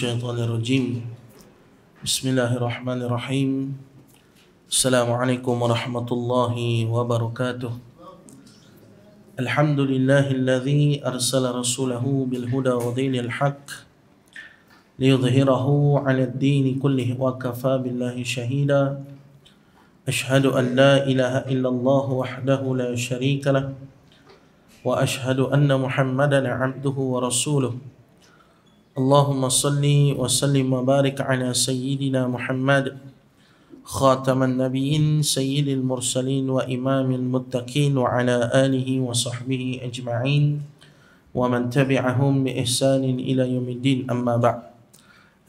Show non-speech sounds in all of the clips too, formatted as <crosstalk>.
الشيطان الرجيم بسم الله الرحمن الرحيم السلام عليكم ورحمة الله وبركاته الحمد لله الذي أرسل رسوله بالهدى ودين الحق ليظهره على الدين كله وكفى بالله شهيدا أشهد أن لا إله إلا الله وحده لا شريك له وأشهد أن محمدا عبده ورسوله اللهم صل وسلم وبارك على سيدنا محمد خاتم النبيين سيد المرسلين وإمام المتقين وعلى آله وصحبه أجمعين ومن تبعهم بإحسان إلى يوم الدين أما بعد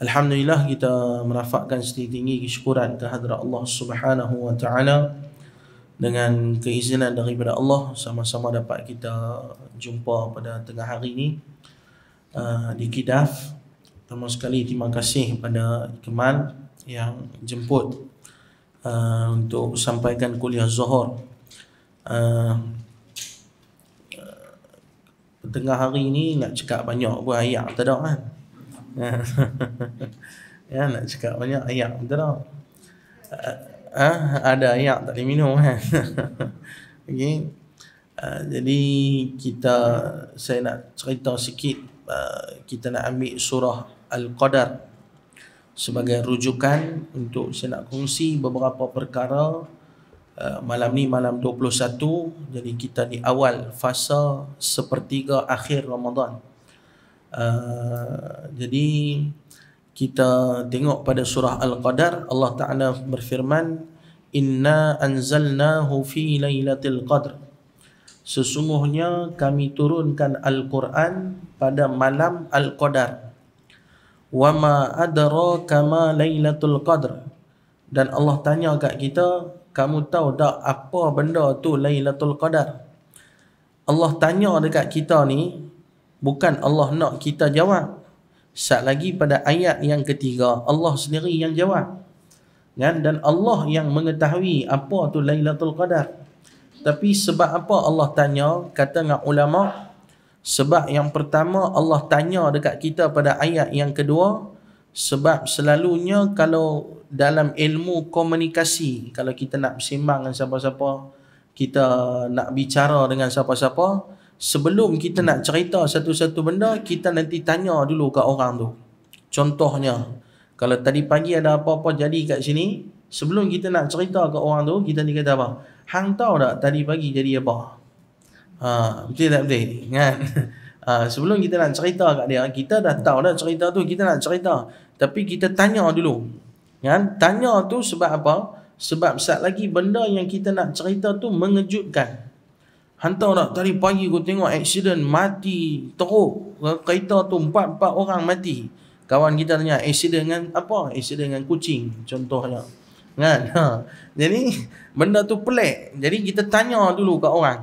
Alhamdulillah kita merafakkan setinggi-tinggi kesyukuran kehadrat Allah Subhanahu wa taala dengan keizinan daripada Allah sama-sama dapat kita jumpa pada tengah hari ini Uh, di Kidaf Pertama sekali terima kasih kepada Kemal yang jemput uh, untuk sampaikan kuliah Zohor uh, Tengah hari ni nak cakap banyak pun ayat tak ada kan <laughs> ya, Nak cakap banyak ayat tak ada uh, uh, Ada ayat tak boleh minum kan <laughs> okay. uh, Jadi kita saya nak cerita sikit Uh, kita nak ambil surah Al-Qadar sebagai rujukan untuk saya nak kongsi beberapa perkara uh, malam ni malam 21 jadi kita di awal fasa sepertiga akhir Ramadan uh, jadi kita tengok pada surah Al-Qadar Allah Ta'ala berfirman Inna anzalnahu fi lailatul qadr Sesungguhnya kami turunkan Al-Quran pada malam Al-Qadar. Wa ma adraka ma lailatul qadr. Dan Allah tanya kat kita, kamu tahu tak apa benda tu Lailatul Qadar? Allah tanya dekat kita ni bukan Allah nak kita jawab. Sat lagi pada ayat yang ketiga, Allah sendiri yang jawab. Kan? Dan Allah yang mengetahui apa tu Lailatul Qadar. Tapi sebab apa Allah tanya, kata dengan ulama' Sebab yang pertama Allah tanya dekat kita pada ayat yang kedua sebab selalunya kalau dalam ilmu komunikasi kalau kita nak bersembang dengan siapa-siapa kita nak bicara dengan siapa-siapa sebelum kita nak cerita satu-satu benda kita nanti tanya dulu kat orang tu contohnya kalau tadi pagi ada apa-apa jadi kat sini sebelum kita nak cerita kat orang tu kita ni kata apa hang tahu tak tadi pagi jadi apa Ha, betul tak betul? Kan? <laughs> Ha, sebelum kita nak cerita kat dia, kita dah tahu dah cerita tu, kita nak cerita. Tapi kita tanya dulu. Kan? Tanya tu sebab apa? Sebab saat lagi benda yang kita nak cerita tu mengejutkan. Hantar tak tadi pagi aku tengok aksiden mati teruk. Kereta tu empat-empat orang mati. Kawan kita tanya, aksiden dengan apa? Aksiden dengan kucing contohnya. Kan? <laughs> Ha. Jadi benda tu pelik. Jadi kita tanya dulu kat orang.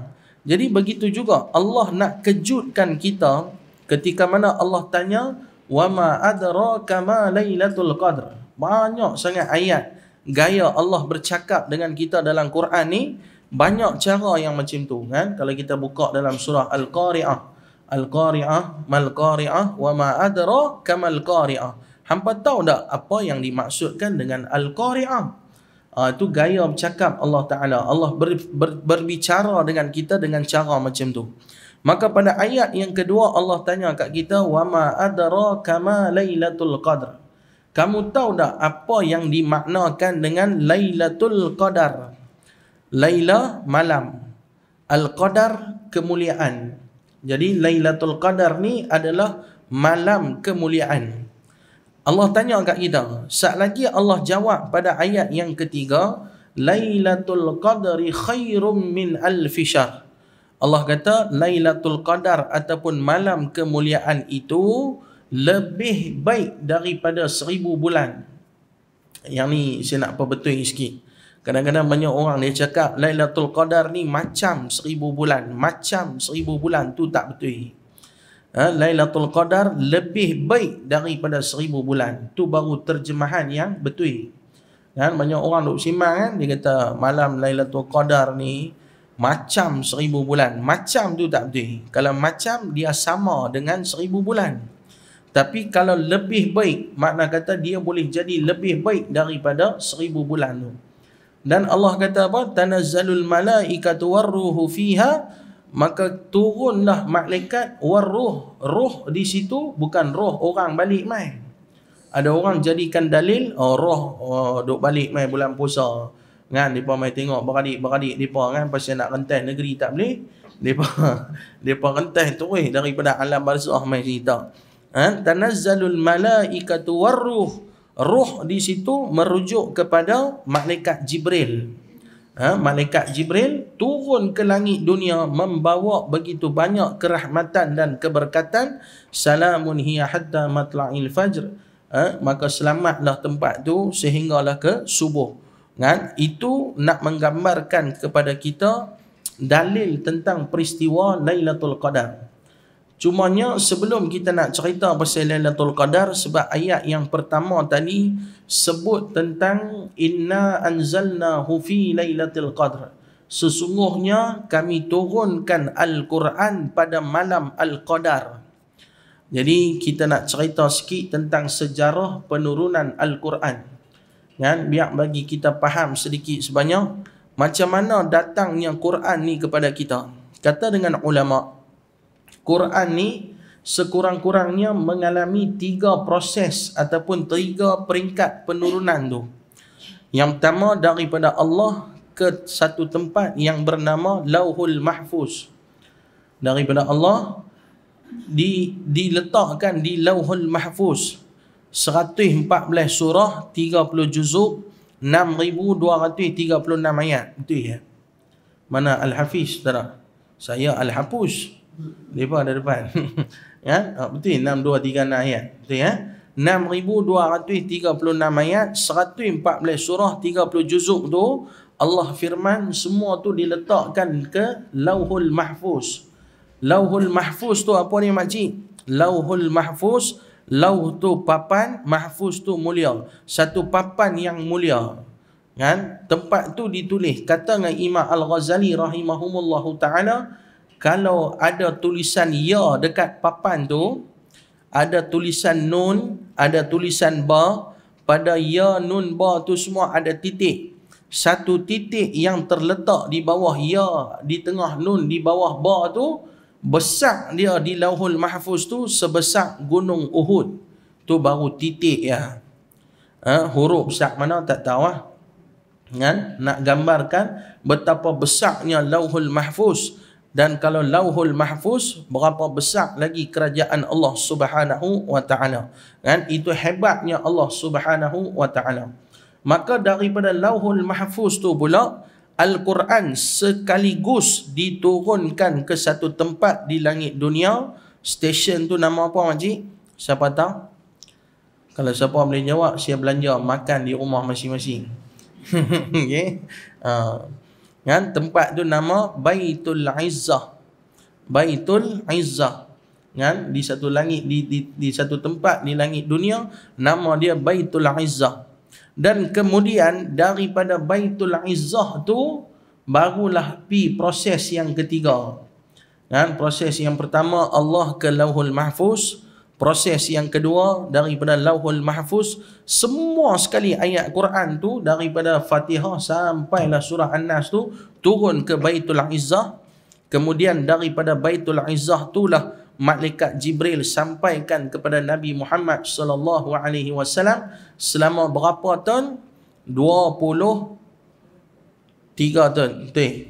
Jadi begitu juga Allah nak kejutkan kita ketika mana Allah tanya wa ma adraka ma lailatul qadr. Banyak sangat ayat gaya Allah bercakap dengan kita dalam Quran ni banyak cara yang macam tu kan. Kalau kita buka dalam surah Al-Qari'ah. Al-Qari'ah, mal qari'ah wa ma adraka mal qari'ah. Hampa tahu tak apa yang dimaksudkan dengan Al-Qari'ah? Uh, ah, itu gaya bercakap Allah Ta'ala. Allah ber, ber, berbicara dengan kita dengan cara macam tu. Maka pada ayat yang kedua Allah tanya kat kita, وَمَا أَدْرَكَ مَا لَيْلَةُ الْقَدْرِ Kamu tahu tak apa yang dimaknakan dengan Lailatul Qadar? Layla malam. Al-Qadar kemuliaan. Jadi Lailatul Qadar ni adalah malam kemuliaan. Allah tanya kat kita. Sat lagi Allah jawab pada ayat yang ketiga, Lailatul Qadri khairum min alfishar. Allah kata Lailatul Qadar ataupun malam kemuliaan itu lebih baik daripada seribu bulan. Yang ni saya nak perbetul sikit. Kadang-kadang banyak orang dia cakap Lailatul Qadar ni macam seribu bulan. Macam seribu bulan tu tak betul. Ha, Lailatul Qadar lebih baik daripada seribu bulan. Itu baru terjemahan yang betul. Kan? Banyak orang duk simak kan, dia kata malam Lailatul Qadar ni macam seribu bulan. Macam tu tak betul. Kalau macam, dia sama dengan seribu bulan. Tapi kalau lebih baik, makna kata dia boleh jadi lebih baik daripada seribu bulan tu. Dan Allah kata apa? Tanazzalul malaikatu warruhu fiha maka turunlah malaikat waruh roh di situ bukan roh orang balik mai ada orang jadikan dalil oh, roh oh, duk balik mai bulan puasa kan depa mai tengok beradik-beradik depa kan pasal nak rentas negeri tak boleh depa <laughs> depa rentas tu eh, daripada alam barzakh mai cerita ha tanazzalul malaikatu waruh roh di situ merujuk kepada malaikat jibril ha, malaikat Jibril turun ke langit dunia membawa begitu banyak kerahmatan dan keberkatan salamun hiya hatta matla'il fajr ha, maka selamatlah tempat tu sehinggalah ke subuh kan itu nak menggambarkan kepada kita dalil tentang peristiwa Lailatul Qadar Cumanya sebelum kita nak cerita pasal Lailatul Qadar sebab ayat yang pertama tadi sebut tentang inna anzalnahu fi lailatul qadr. Sesungguhnya kami turunkan Al-Quran pada malam Al-Qadar. Jadi kita nak cerita sikit tentang sejarah penurunan Al-Quran. Kan biar bagi kita faham sedikit sebanyak macam mana datangnya Quran ni kepada kita. Kata dengan ulama' Quran ni sekurang-kurangnya mengalami tiga proses ataupun tiga peringkat penurunan tu. Yang pertama daripada Allah ke satu tempat yang bernama Lauhul Mahfuz. Daripada Allah di diletakkan di Lauhul Mahfuz. 114 surah 30 juzuk 6236 ayat. Betul ya? Mana Al-Hafiz? Saya Al-Hafuz. Mereka ada depan <laughs> ya? ha, Betul ya? 6, 2, 3, 6 ayat Betul ya? 6,236 ayat 114 surah 30 juzuk tu Allah firman semua tu diletakkan ke lauhul mahfuz lauhul mahfuz tu apa ni makcik? lauhul mahfuz lauh tu papan mahfuz tu mulia satu papan yang mulia kan? tempat tu ditulis kata dengan Imam Al-Ghazali rahimahumullahu ta'ala kalau ada tulisan ya dekat papan tu ada tulisan nun ada tulisan ba pada ya nun ba tu semua ada titik satu titik yang terletak di bawah ya di tengah nun di bawah ba tu besar dia di lauhul mahfuz tu sebesar gunung uhud tu baru titik ya ha, huruf sak mana tak tahu ah kan nak gambarkan betapa besarnya lauhul mahfuz dan kalau lauhul mahfuz berapa besar lagi kerajaan Allah Subhanahu wa taala kan itu hebatnya Allah Subhanahu wa taala maka daripada lauhul mahfuz tu pula al-Quran sekaligus diturunkan ke satu tempat di langit dunia stesen tu nama apa makcik siapa tahu kalau siapa boleh jawab siap belanja makan di rumah masing-masing <laughs> okey uh. Ya, tempat tu nama Baitul Izzah. Baitul Izzah. Ya, di satu langit di, di di satu tempat di langit dunia nama dia Baitul Izzah. Dan kemudian daripada Baitul Izzah tu barulah pi proses yang ketiga. Ya, proses yang pertama Allah ke Lauhul Mahfuz proses yang kedua daripada lauhul mahfuz semua sekali ayat Quran tu daripada Fatihah sampailah surah An-Nas tu turun ke Baitul Izzah kemudian daripada Baitul Izzah itulah malaikat Jibril sampaikan kepada Nabi Muhammad sallallahu alaihi wasallam selama berapa tahun 20 3 tahun betul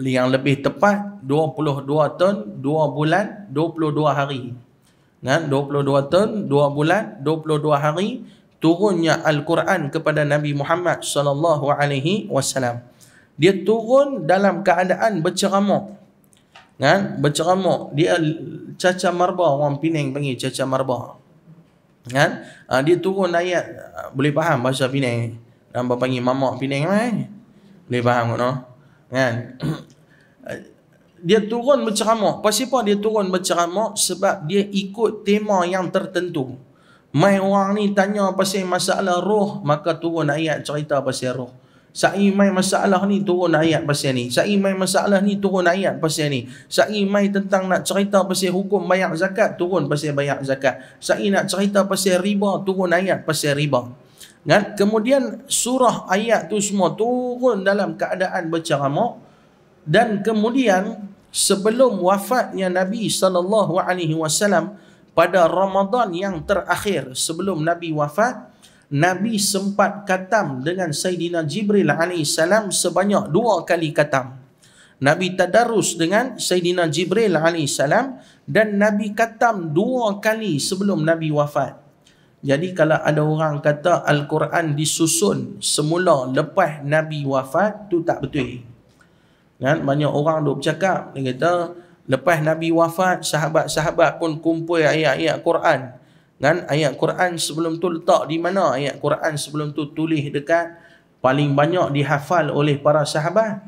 yang lebih tepat 22 ton 2 bulan 22 hari kan 22 ton 2 bulan 22 hari turunnya al-Quran kepada Nabi Muhammad sallallahu alaihi wasallam dia turun dalam keadaan berceramah kan berceramah dia caca marba orang Pinang panggil caca marba kan dia turun ayat ah, boleh faham bahasa Pinang dan panggil mamak Pinang kan eh? boleh faham kan no? Kan? <clears throat> dia turun berceramah. Pasal apa dia turun berceramah? Sebab dia ikut tema yang tertentu. Mai orang ni tanya pasal masalah roh, maka turun ayat cerita pasal roh. Sa'i mai masalah ni turun ayat pasal ni. Sa'i mai masalah ni turun ayat pasal ni. Sa'i mai tentang nak cerita pasal hukum bayar zakat, turun pasal bayar zakat. Sa'i nak cerita pasal riba, turun ayat pasal riba. Kan? Kemudian surah ayat tu semua turun dalam keadaan berceramah dan kemudian sebelum wafatnya Nabi sallallahu alaihi wasallam pada Ramadan yang terakhir sebelum Nabi wafat Nabi sempat katam dengan Sayyidina Jibril salam sebanyak dua kali katam. Nabi tadarus dengan Sayyidina Jibril salam dan Nabi katam dua kali sebelum Nabi wafat. Jadi kalau ada orang kata Al-Quran disusun semula lepas Nabi wafat, tu tak betul. Kan? Banyak orang duk bercakap, dia kata lepas Nabi wafat, sahabat-sahabat pun kumpul ayat-ayat Quran. Kan? Ayat Quran sebelum tu letak di mana? Ayat Quran sebelum tu tulis dekat paling banyak dihafal oleh para sahabat.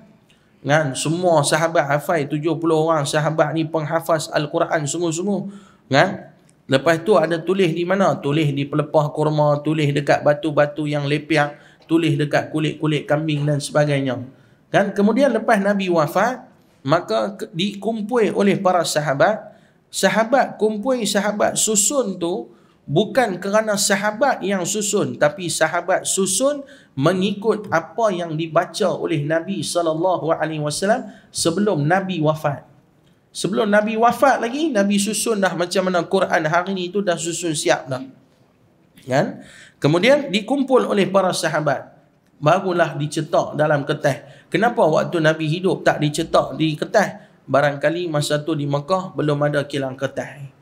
Kan? Semua sahabat hafal, 70 orang sahabat ni penghafaz Al-Quran sungguh-sungguh. Kan? -sungguh. Lepas tu ada tulis di mana? Tulis di pelepah kurma, tulis dekat batu-batu yang lepiak, tulis dekat kulit-kulit kambing dan sebagainya. Kan? Kemudian lepas Nabi wafat, maka dikumpul oleh para sahabat. Sahabat kumpul sahabat susun tu bukan kerana sahabat yang susun tapi sahabat susun mengikut apa yang dibaca oleh Nabi sallallahu alaihi wasallam sebelum Nabi wafat. Sebelum Nabi wafat lagi, Nabi susun dah macam mana Quran hari ini tu dah susun siap dah. Kan? Kemudian dikumpul oleh para sahabat. Barulah dicetak dalam kertas. Kenapa waktu Nabi hidup tak dicetak di kertas? Barangkali masa tu di Mekah belum ada kilang kertas.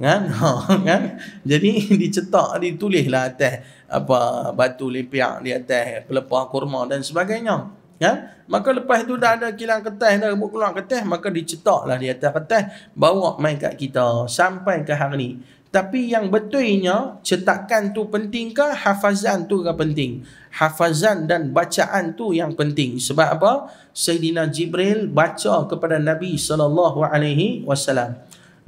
Kan? <laughs> Ha, kan? Jadi <laughs> dicetak, ditulislah atas apa batu lempiak di atas pelepah kurma dan sebagainya. Ya? Maka lepas tu dah ada kilang kertas dah rebut keluar kertas, maka dicetaklah di atas kertas, bawa main kat kita sampai ke hari ni. Tapi yang betulnya cetakan tu penting ke hafazan tu ke penting? Hafazan dan bacaan tu yang penting. Sebab apa? Sayyidina Jibril baca kepada Nabi saw.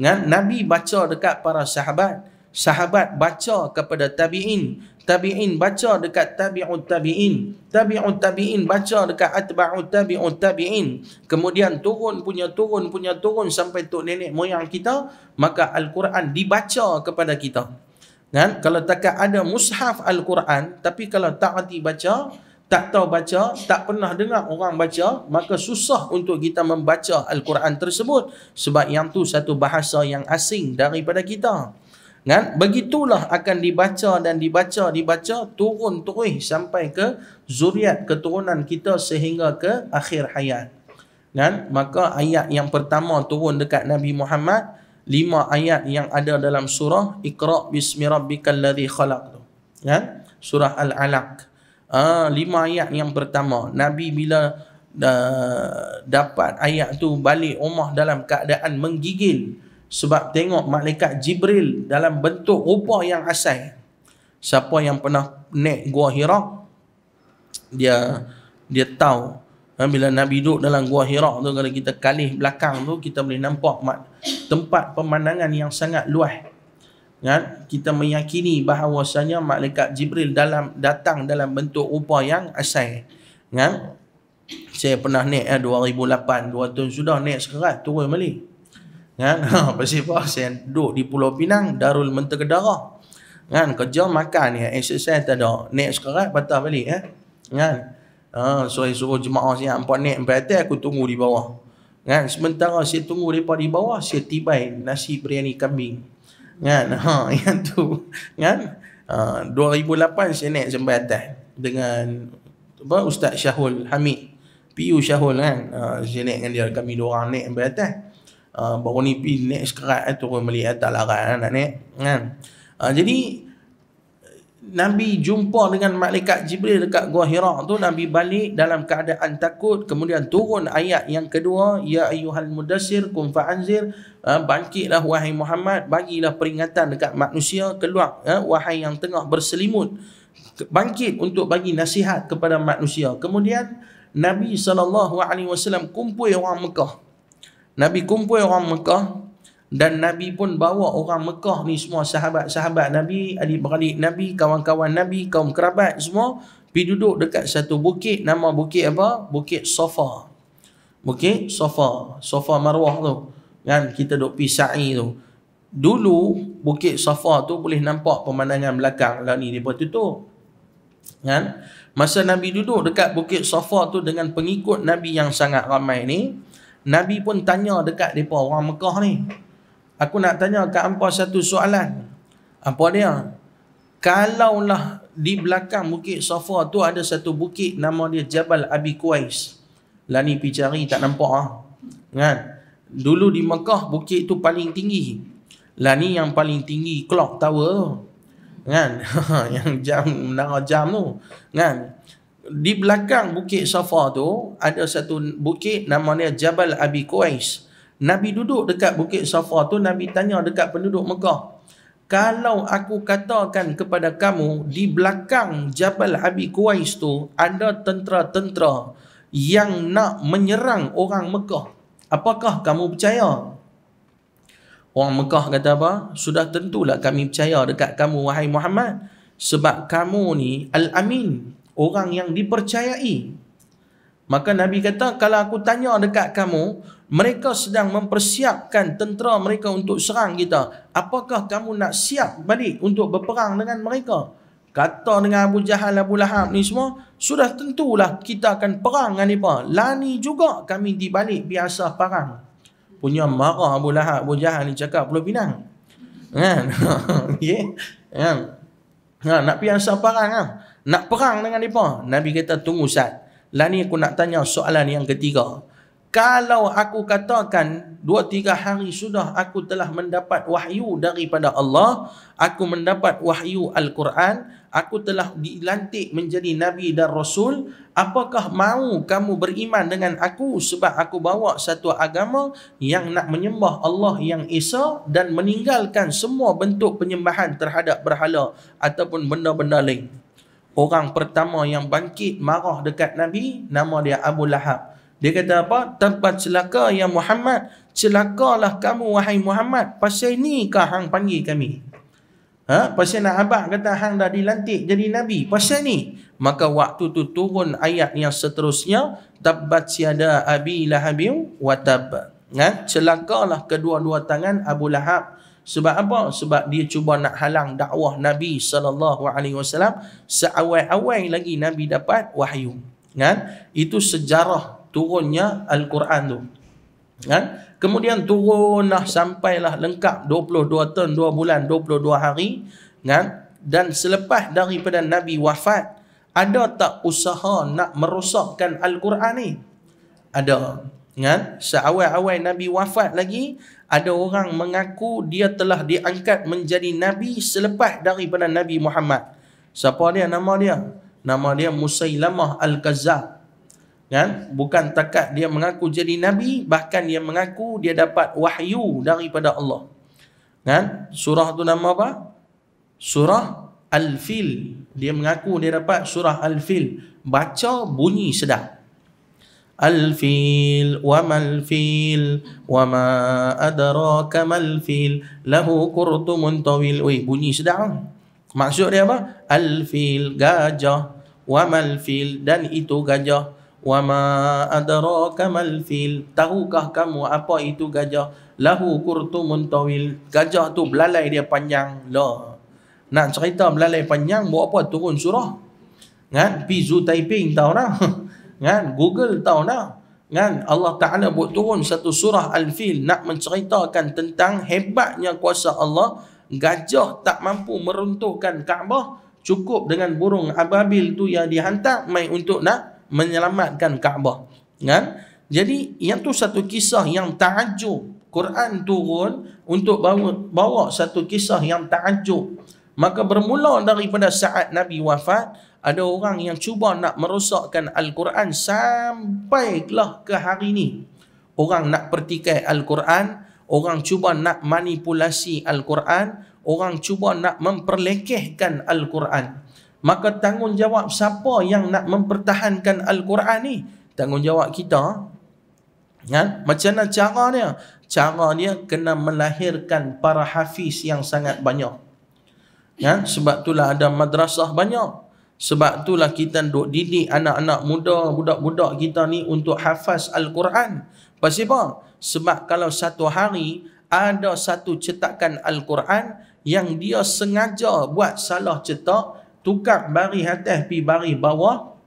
Nabi baca dekat para sahabat, sahabat baca kepada tabi'in, tabi'in baca dekat tabi'ut tabi'in tabi'ut tabi'in baca dekat atba'ut tabi'ut tabi'in kemudian turun punya turun punya turun sampai tok nenek moyang kita maka al-Quran dibaca kepada kita kan kalau tak ada mushaf al-Quran tapi kalau tak hati baca tak tahu baca, tak pernah dengar orang baca, maka susah untuk kita membaca Al-Quran tersebut. Sebab yang tu satu bahasa yang asing daripada kita kan begitulah akan dibaca dan dibaca, dibaca, turun turun sampai ke zuriat keturunan kita sehingga ke akhir hayat. kan maka ayat yang pertama turun dekat Nabi Muhammad, lima ayat yang ada dalam surah Iqra' bismi rabbi ladhi khalaq. kan surah Al-Alaq. Ha, lima ayat yang pertama Nabi bila uh, dapat ayat tu balik rumah dalam keadaan menggigil sebab tengok malaikat Jibril dalam bentuk rupa yang asal. Siapa yang pernah naik Gua Hira, dia dia tahu ha, bila Nabi duduk dalam Gua Hira tu, kalau kita kalih belakang tu, kita boleh nampak mat, tempat pemandangan yang sangat luas. Kan? Kita meyakini bahawasanya malaikat Jibril dalam datang dalam bentuk rupa yang asal. Kan? Saya pernah naik eh, 2008, 2 tahun sudah naik sekarang turun balik kan <laughs> ha pasif pasien duduk di Pulau Pinang Darul Menteri Darah kan kerja makan ni exercise eh, tak ada naik sekarat patah balik eh kan ha suruh suruh jemaah saya empat naik empat atas aku tunggu di bawah kan sementara saya tunggu depa di bawah saya tibai nasi biryani kambing kan <laughs> ha yang tu kan ha, 2008 saya naik sampai atas dengan apa Ustaz Syahul Hamid PU Syahul kan ha, saya naik dengan dia kami dua orang naik sampai atas Ah, baru ni pergi naik sekerat eh, turun melihat tak larat eh, nak naik kan uh, jadi Nabi jumpa dengan malaikat Jibril dekat Gua Hira tu Nabi balik dalam keadaan takut kemudian turun ayat yang kedua ya ayyuhal mudassir kum fa'anzir ah, bangkitlah wahai Muhammad bagilah peringatan dekat manusia keluar ya, wahai yang tengah berselimut bangkit untuk bagi nasihat kepada manusia kemudian Nabi SAW kumpul orang Mekah Nabi kumpul orang Mekah dan Nabi pun bawa orang Mekah ni semua sahabat-sahabat Nabi, adik-beradik Nabi, kawan-kawan Nabi, kaum kerabat semua pi duduk dekat satu bukit nama bukit apa? Bukit Safa. Bukit Safa, Safa Marwah tu. Kan kita duk pi sa'i tu. Dulu Bukit Safa tu boleh nampak pemandangan belakang lah ni depa tutup. Kan? Masa Nabi duduk dekat Bukit Safa tu dengan pengikut Nabi yang sangat ramai ni, Nabi pun tanya dekat mereka orang Mekah ni. Aku nak tanya ke hampa satu soalan. Apa dia? Kalaulah di belakang bukit Safa tu ada satu bukit nama dia Jabal Abi Quais. Lani ni cari tak nampak ah. Kan? Dulu di Mekah bukit tu paling tinggi. Lani yang paling tinggi clock tower tu. Kan? <laughs> yang jam menara jam tu. Kan? di belakang bukit Safa tu ada satu bukit namanya Jabal Abi Quais. Nabi duduk dekat bukit Safa tu Nabi tanya dekat penduduk Mekah, "Kalau aku katakan kepada kamu di belakang Jabal Abi Quais tu ada tentera-tentera yang nak menyerang orang Mekah, apakah kamu percaya?" Orang Mekah kata apa? Sudah tentulah kami percaya dekat kamu wahai Muhammad sebab kamu ni al-amin orang yang dipercayai. Maka Nabi kata, kalau aku tanya dekat kamu, mereka sedang mempersiapkan tentera mereka untuk serang kita. Apakah kamu nak siap balik untuk berperang dengan mereka? Kata dengan Abu Jahal, Abu Lahab ni semua, sudah tentulah kita akan perang dengan mereka. Lani juga kami di balik biasa perang. Punya marah Abu Lahab, Abu Jahal ni cakap, Pulau binang. Kan? <laughs> Ya? Kan? Nak biasa perang lah. Kan? nak perang dengan mereka. Nabi kata, tunggu Ustaz. Lain ni aku nak tanya soalan yang ketiga. Kalau aku katakan dua tiga hari sudah aku telah mendapat wahyu daripada Allah, aku mendapat wahyu Al-Quran, aku telah dilantik menjadi Nabi dan Rasul, apakah mahu kamu beriman dengan aku sebab aku bawa satu agama yang nak menyembah Allah yang Esa dan meninggalkan semua bentuk penyembahan terhadap berhala ataupun benda-benda lain orang pertama yang bangkit marah dekat Nabi, nama dia Abu Lahab. Dia kata apa? Tempat celaka ya Muhammad, celakalah kamu wahai Muhammad. Pasal ni kah hang panggil kami? Ha? Pasal nak abang kata hang dah dilantik jadi Nabi. Pasal ni? Maka waktu tu turun ayat yang seterusnya, Tabbat siada Abi Lahabim wa tab. Ha? Celakalah kedua-dua tangan Abu Lahab. Sebab apa? Sebab dia cuba nak halang dakwah Nabi sallallahu alaihi wasallam seawal-awal lagi Nabi dapat wahyu. Kan? Itu sejarah turunnya Al-Quran tu. Kan? Kemudian turunlah sampailah lengkap 22 tahun 2 bulan 22 hari, kan? Dan selepas daripada Nabi wafat, ada tak usaha nak merosakkan Al-Quran ni? Ada. Kan? Seawal-awal Nabi wafat lagi, ada orang mengaku dia telah diangkat menjadi nabi selepas daripada Nabi Muhammad. Siapa dia nama dia? Nama dia Musailamah al kazah Kan? Bukan takat dia mengaku jadi nabi, bahkan dia mengaku dia dapat wahyu daripada Allah. Kan? Surah tu nama apa? Surah Al-Fil. Dia mengaku dia dapat surah Al-Fil. Baca bunyi sedap. الفيل وما الفيل وما أدراك ما الفيل له كرتم طويل ويه بني سدعا maksud dia apa الفيل gajah وما الفيل dan itu gajah وما أدراك ما fil. tahukah kamu apa itu gajah lahu كرتم tawil gajah tu belalai dia panjang lah nak cerita belalai panjang buat apa turun surah kan pi zu taiping tahu dah <laughs> kan google tahu dah kan Allah Taala buat turun satu surah al-fil nak menceritakan tentang hebatnya kuasa Allah gajah tak mampu meruntuhkan Kaabah cukup dengan burung ababil tu yang dihantar mai untuk nak menyelamatkan Kaabah kan jadi yang tu satu kisah yang tajuk Quran turun untuk bawa bawa satu kisah yang tajuk maka bermula daripada saat Nabi wafat ada orang yang cuba nak merosakkan Al-Quran sampai lah ke hari ini. Orang nak pertikai Al-Quran, orang cuba nak manipulasi Al-Quran, orang cuba nak memperlekehkan Al-Quran. Maka tanggungjawab siapa yang nak mempertahankan Al-Quran ni? Tanggungjawab kita. Ya? Macam mana caranya? Caranya kena melahirkan para hafiz yang sangat banyak. Ya? Sebab itulah ada madrasah banyak. Sebab itulah kita duk didik anak-anak muda, budak-budak kita ni untuk hafaz Al-Quran. Pasti apa? Sebab kalau satu hari ada satu cetakan Al-Quran yang dia sengaja buat salah cetak, tukar bari atas pi bari bawah,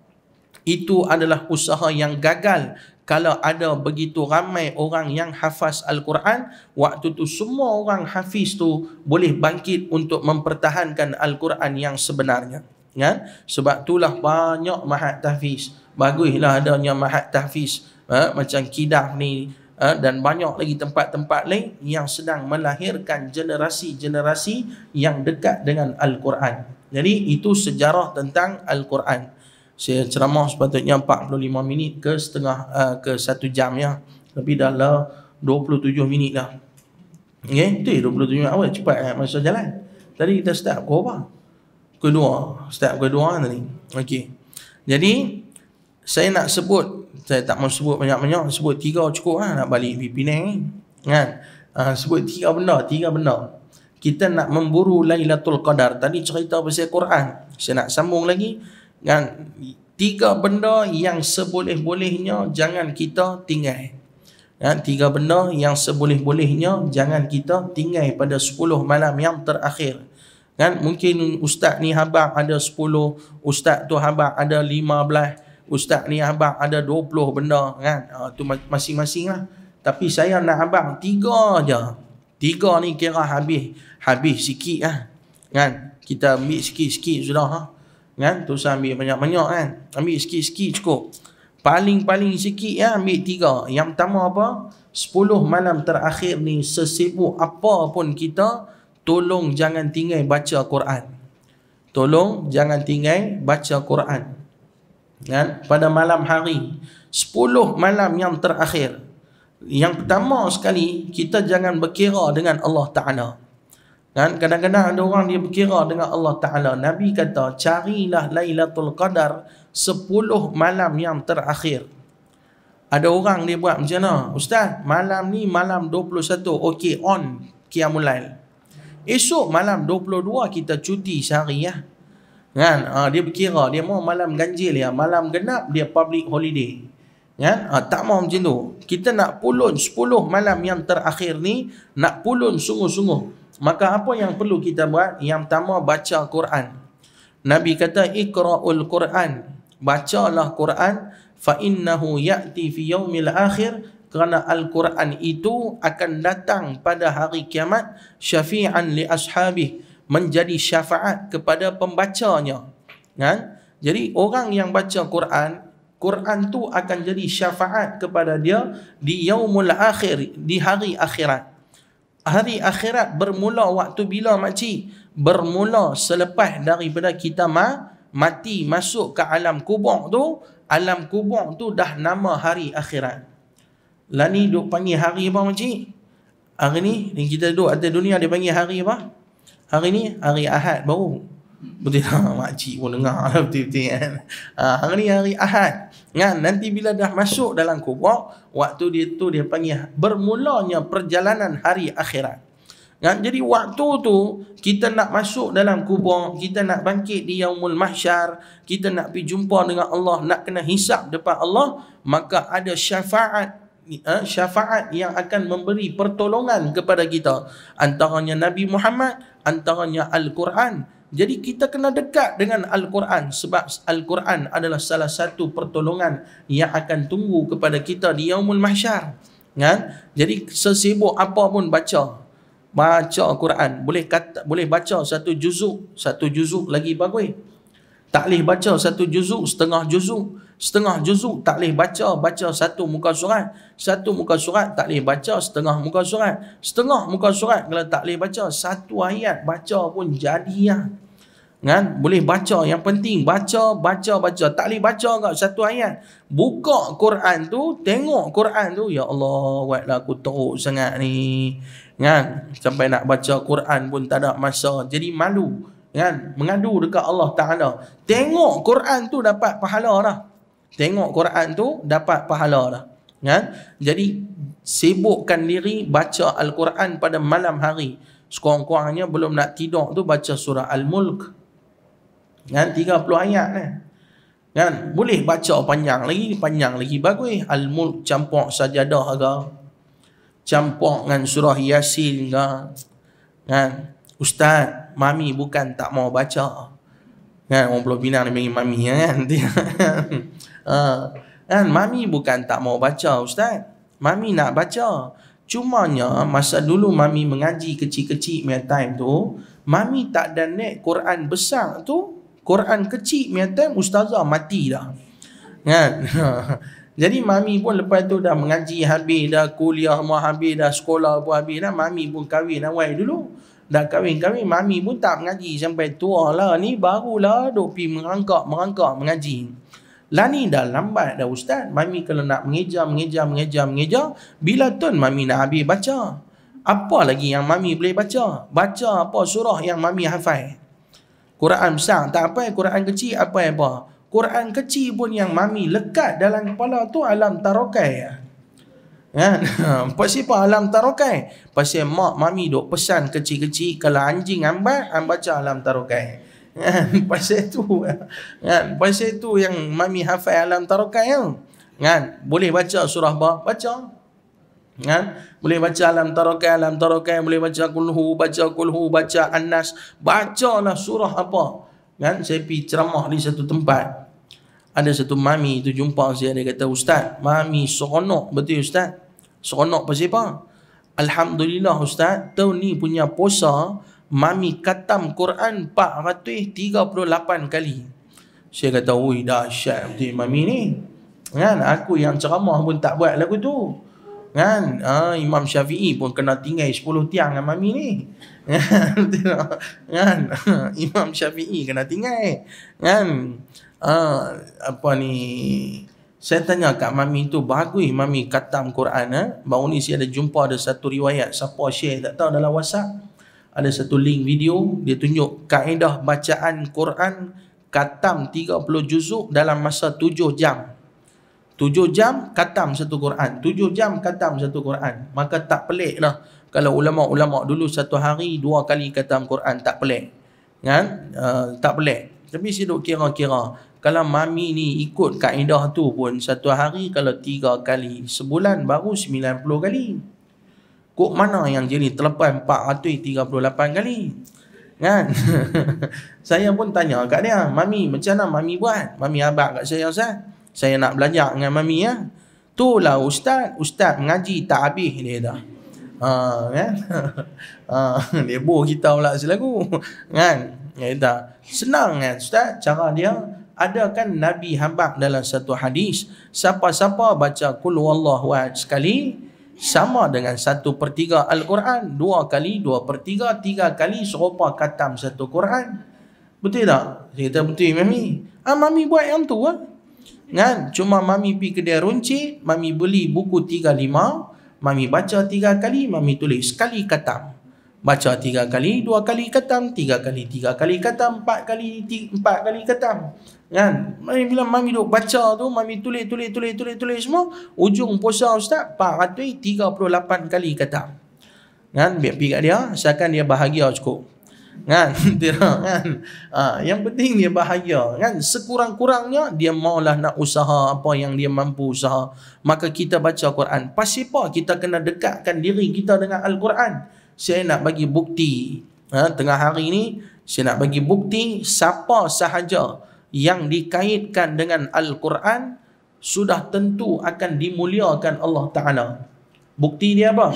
itu adalah usaha yang gagal. Kalau ada begitu ramai orang yang hafaz Al-Quran, waktu tu semua orang hafiz tu boleh bangkit untuk mempertahankan Al-Quran yang sebenarnya kan sebab itulah banyak mahat tahfiz baguslah adanya mahat tahfiz ha? macam kidah ni ha? dan banyak lagi tempat-tempat lain yang sedang melahirkan generasi-generasi yang dekat dengan al-Quran jadi itu sejarah tentang al-Quran saya ceramah sepatutnya 45 minit ke setengah uh, ke satu jam ya lebih dalam 27 minit dah okey tu 27 minit awal cepat eh? masa jalan tadi kita start pukul kedua step kedua tadi okey jadi saya nak sebut saya tak mau sebut banyak-banyak sebut tiga cukup lah nak balik di Penang ni kan uh, sebut tiga benda tiga benda kita nak memburu Lailatul Qadar tadi cerita pasal Quran saya nak sambung lagi kan tiga benda yang seboleh-bolehnya jangan kita tinggal kan tiga benda yang seboleh-bolehnya jangan kita tinggal pada 10 malam yang terakhir kan mungkin ustaz ni habang ada 10 ustaz tu habang ada 15 ustaz ni habang ada 20 benda kan uh, tu masing-masing lah tapi saya nak habang tiga aja tiga ni kira habis habis sikit lah kan kita ambil sikit-sikit sudah ha? kan tu saya ambil banyak-banyak kan ambil sikit-sikit cukup paling-paling sikit ya ambil tiga yang pertama apa sepuluh malam terakhir ni sesibuk apa pun kita tolong jangan tinggal baca Al-Quran. Tolong jangan tinggal baca Al-Quran. Ya, kan? pada malam hari sepuluh malam yang terakhir. Yang pertama sekali kita jangan berkira dengan Allah Taala. Kan kadang-kadang ada orang dia berkira dengan Allah Taala. Nabi kata, "Carilah Lailatul Qadar 10 malam yang terakhir." Ada orang dia buat macam mana? Ustaz, malam ni malam 21. Okey, on Qiyamul Lail. Esok malam 22 kita cuti sehari ya. Kan? Ha, dia berkira dia mau malam ganjil ya. Malam genap dia public holiday. Ya, ha, tak mau macam tu. Kita nak pulun 10 malam yang terakhir ni nak pulun sungguh-sungguh. Maka apa yang perlu kita buat? Yang pertama baca Quran. Nabi kata ikra'ul Quran. Bacalah Quran fa innahu ya'ti fi yaumil akhir kerana Al-Quran itu akan datang pada hari kiamat syafi'an li ashabih menjadi syafaat kepada pembacanya kan jadi orang yang baca Quran Quran tu akan jadi syafaat kepada dia di yaumul akhir di hari akhirat hari akhirat bermula waktu bila makcik bermula selepas daripada kita ma mati masuk ke alam kubur tu alam kubur tu dah nama hari akhirat lah ni duk panggil hari apa makcik? Hari ni, ni kita duduk ada dunia dia panggil hari apa? Hari ni, hari Ahad baru. Betul tak? <laughs> Makcik pun dengar lah betul-betul kan. Uh, hari ni hari Ahad. Kan? Nanti bila dah masuk dalam kubur, waktu dia tu dia panggil bermulanya perjalanan hari akhirat. Kan? Jadi waktu tu, kita nak masuk dalam kubur, kita nak bangkit di yaumul mahsyar, kita nak pergi jumpa dengan Allah, nak kena hisap depan Allah, maka ada syafaat uh, syafaat yang akan memberi pertolongan kepada kita antaranya Nabi Muhammad antaranya Al-Quran jadi kita kena dekat dengan Al-Quran sebab Al-Quran adalah salah satu pertolongan yang akan tunggu kepada kita di Yaumul Mahsyar. Kan? Jadi sesibuk apa pun baca. Baca Al-Quran. Boleh kata, boleh baca satu juzuk, satu juzuk lagi bagus. Tak boleh baca satu juzuk, setengah juzuk setengah juzuk tak boleh baca baca satu muka surat satu muka surat tak boleh baca setengah muka surat setengah muka surat kalau tak boleh baca satu ayat baca pun jadi lah kan boleh baca yang penting baca baca baca tak boleh baca kat satu ayat buka Quran tu tengok Quran tu ya Allah buatlah aku teruk sangat ni kan sampai nak baca Quran pun tak ada masa jadi malu kan mengadu dekat Allah Taala tengok Quran tu dapat pahala dah tengok Quran tu dapat pahala dah. Ya? Jadi sibukkan diri baca Al-Quran pada malam hari. Sekurang-kurangnya belum nak tidur tu baca surah Al-Mulk. Kan ya? 30 ayat ni. Eh? Kan boleh baca panjang lagi, panjang lagi bagus. Al-Mulk campur sajadah ke. Campur dengan surah Yasin ke. Kan ya? ustaz, mami bukan tak mau baca kan orang Pulau Pinang dia panggil mami ya, kan uh, <laughs> kan mami bukan tak mau baca ustaz mami nak baca Cuma nya masa dulu mami mengaji kecil-kecil punya time tu mami tak ada net Quran besar tu Quran kecil punya time ustazah mati dah kan <laughs> Jadi mami pun lepas tu dah mengaji habis dah kuliah mah habis dah sekolah pun habis dah mami pun kahwin awal dulu dah kahwin kami mami pun tak mengaji sampai tua lah ni barulah duk pi merangkak-merangkak mengaji lah ni dah lambat dah ustaz mami kalau nak mengeja mengeja mengeja mengeja bila tuan mami nak habis baca apa lagi yang mami boleh baca baca apa surah yang mami hafal Quran besar tak apa Quran kecil apa apa Quran kecil pun yang mami lekat dalam kepala tu alam tarokai kan pasti pun alam tarokai pasti mak mami dok pesan kecil-kecil kalau anjing ambat am baca alam tarokai kan <laughs> pasal tu kan pasal tu yang mami hafal alam tarokai ya? kan boleh baca surah bah, baca kan boleh baca alam tarokai alam tarokai boleh baca kulhu baca kulhu baca annas bacalah surah apa kan saya pergi ceramah di satu tempat ada satu mami tu jumpa saya dia kata ustaz mami seronok betul ustaz seronok pasal apa alhamdulillah ustaz tahun ni punya puasa mami katam Quran 438 kali saya kata oi dahsyat betul mami ni kan aku yang ceramah pun tak buat lagu tu kan ha, imam syafi'i pun kena tinggai 10 tiang dengan mami ni kan, <laughs> kan? imam syafi'i kena tinggai kan Ah, apa ni saya tanya kat mami tu bagus mami katam Quran eh? baru ni saya ada jumpa ada satu riwayat siapa share tak tahu dalam whatsapp ada satu link video dia tunjuk kaedah bacaan Quran katam 30 juzuk dalam masa 7 jam 7 jam katam satu Quran 7 jam katam satu Quran maka tak pelik lah kalau ulama-ulama dulu satu hari dua kali katam Quran tak pelik kan uh, tak pelik tapi saya duk kira-kira kalau mami ni ikut kaedah tu pun satu hari kalau tiga kali sebulan baru puluh kali kok mana yang jadi terlepas lapan kali kan <laughs> saya pun tanya kat dia mami macam mana mami buat mami abad kat saya Ustaz saya nak belajar dengan mami ya tu lah ustaz ustaz mengaji tak habis dia dah ha, kan <laughs> ha, lebo kita pula selaku <laughs> kan dia dah senang kan ustaz cara dia ada kan Nabi hambak dalam satu hadis siapa-siapa baca kul wallahu ahad sekali sama dengan satu per tiga Al-Quran dua kali dua per tiga tiga kali serupa katam satu Quran betul tak? saya kata betul Mami ah, Mami buat yang tu lah kan? cuma Mami pergi kedai runcit Mami beli buku tiga lima Mami baca tiga kali Mami tulis sekali katam Baca tiga kali, dua kali katam, tiga kali, tiga kali katam, empat kali, tiga, empat kali katam. Kan? Mami bilang mami duk baca tu, mami tulis tulis tulis tulis tulis semua, ujung puasa ustaz 438 kali kata. Kan? Biar pergi kat dia, asalkan dia bahagia cukup. Kan? Tira, <laughs> kan? Ha, yang penting dia bahagia. Kan? Sekurang-kurangnya dia maulah nak usaha apa yang dia mampu usaha. Maka kita baca Al Quran. Pasti apa kita kena dekatkan diri kita dengan Al-Quran. Saya nak bagi bukti. Ha, tengah hari ni, saya nak bagi bukti siapa sahaja yang dikaitkan dengan Al-Quran sudah tentu akan dimuliakan Allah Ta'ala. Bukti dia apa?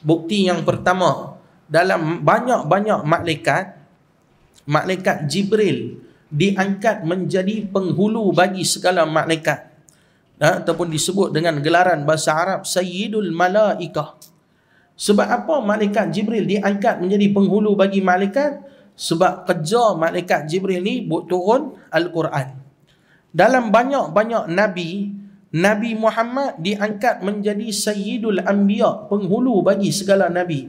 Bukti yang pertama, dalam banyak-banyak malaikat, malaikat Jibril diangkat menjadi penghulu bagi segala malaikat. Ha, ataupun disebut dengan gelaran bahasa Arab Sayyidul Malaikah. Sebab apa malaikat Jibril diangkat menjadi penghulu bagi malaikat? sebab kerja malaikat Jibril ni buat turun Al-Quran. Dalam banyak-banyak Nabi, Nabi Muhammad diangkat menjadi Sayyidul Anbiya, penghulu bagi segala Nabi.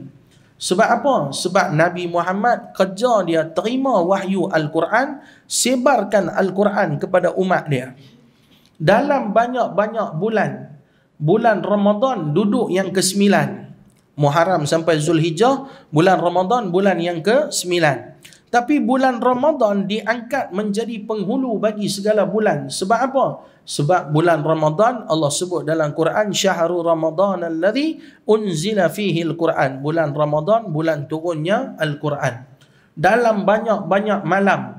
Sebab apa? Sebab Nabi Muhammad kerja dia terima wahyu Al-Quran, sebarkan Al-Quran kepada umat dia. Dalam banyak-banyak bulan, bulan Ramadan duduk yang ke-9. Muharram sampai Zulhijjah, bulan Ramadan bulan yang ke-9. Tapi bulan Ramadan diangkat menjadi penghulu bagi segala bulan. Sebab apa? Sebab bulan Ramadan Allah sebut dalam Quran Syahrul Ramadan alladhi unzila fihi al-Quran. Bulan Ramadan, bulan turunnya Al-Quran. Dalam banyak-banyak malam,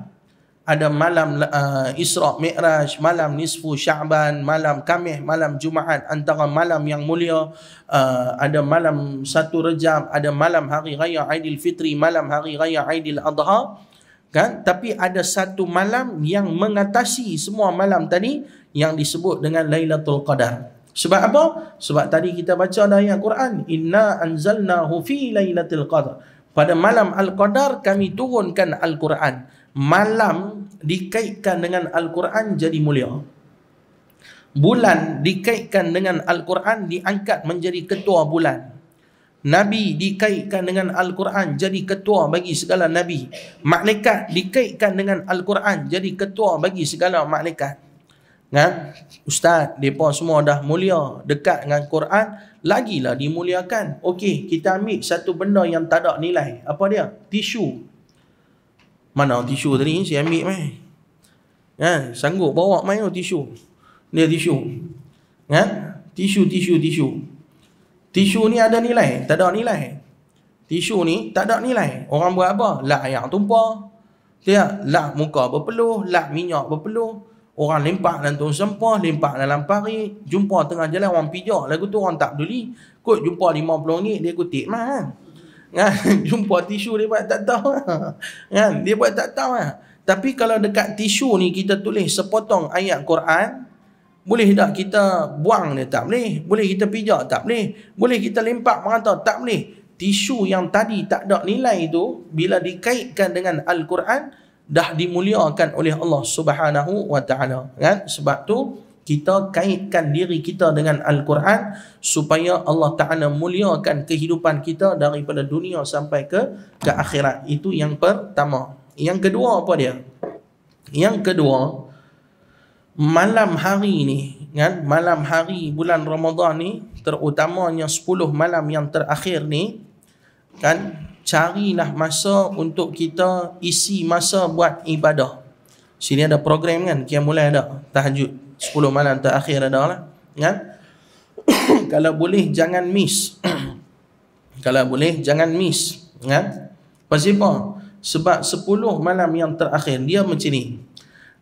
ada malam uh, Isra Mi'raj, malam Nisfu Sya'ban, malam Kamih, malam Jumaat antara malam yang mulia, uh, ada malam satu Rejab, ada malam hari raya Aidilfitri, malam hari raya Aidil Adha. Kan? Tapi ada satu malam yang mengatasi semua malam tadi yang disebut dengan Lailatul Qadar. Sebab apa? Sebab tadi kita baca dalam ayat Quran, "Inna anzalnahu fi Lailatul Qadar." Pada malam Al-Qadar kami turunkan Al-Quran malam dikaitkan dengan Al-Quran jadi mulia. Bulan dikaitkan dengan Al-Quran diangkat menjadi ketua bulan. Nabi dikaitkan dengan Al-Quran jadi ketua bagi segala Nabi. Malaikat dikaitkan dengan Al-Quran jadi ketua bagi segala malaikat. Ha? Ustaz, mereka semua dah mulia dekat dengan Quran, lagilah dimuliakan. Okey, kita ambil satu benda yang tak ada nilai. Apa dia? Tisu. Mana tisu tadi ni saya ambil mai. Ya, sanggup bawa mai oh, tisu. Dia tisu. Ya, tisu tisu tisu. Tisu ni ada nilai, tak ada nilai. Tisu ni tak ada nilai. Orang buat apa? Lak yang tumpah. dia lak muka berpeluh, lak minyak berpeluh. Orang lempak dalam tong sampah, lempak dalam parit. Jumpa tengah jalan orang pijak. Lagu tu orang tak peduli. Kut jumpa RM50, dia kutip mah. Kan? kan <laughs> jumpa tisu dia buat tak tahu kan dia buat tak tahu kan? tapi kalau dekat tisu ni kita tulis sepotong ayat Quran boleh tak kita buang dia tak boleh boleh kita pijak tak boleh boleh kita lempak merata tak boleh tisu yang tadi tak ada nilai tu bila dikaitkan dengan Al-Quran dah dimuliakan oleh Allah Subhanahu wa taala kan sebab tu kita kaitkan diri kita dengan Al-Quran supaya Allah Ta'ala muliakan kehidupan kita daripada dunia sampai ke ke akhirat. Itu yang pertama. Yang kedua apa dia? Yang kedua, malam hari ni, kan? malam hari bulan Ramadhan ni, terutamanya 10 malam yang terakhir ni, kan? carilah masa untuk kita isi masa buat ibadah. Sini ada program kan? Kian mulai ada tahajud. 10 malam terakhir ada lah kan <coughs> kalau boleh jangan miss <coughs> kalau boleh jangan miss kan pasal sebab 10 malam yang terakhir dia macam ni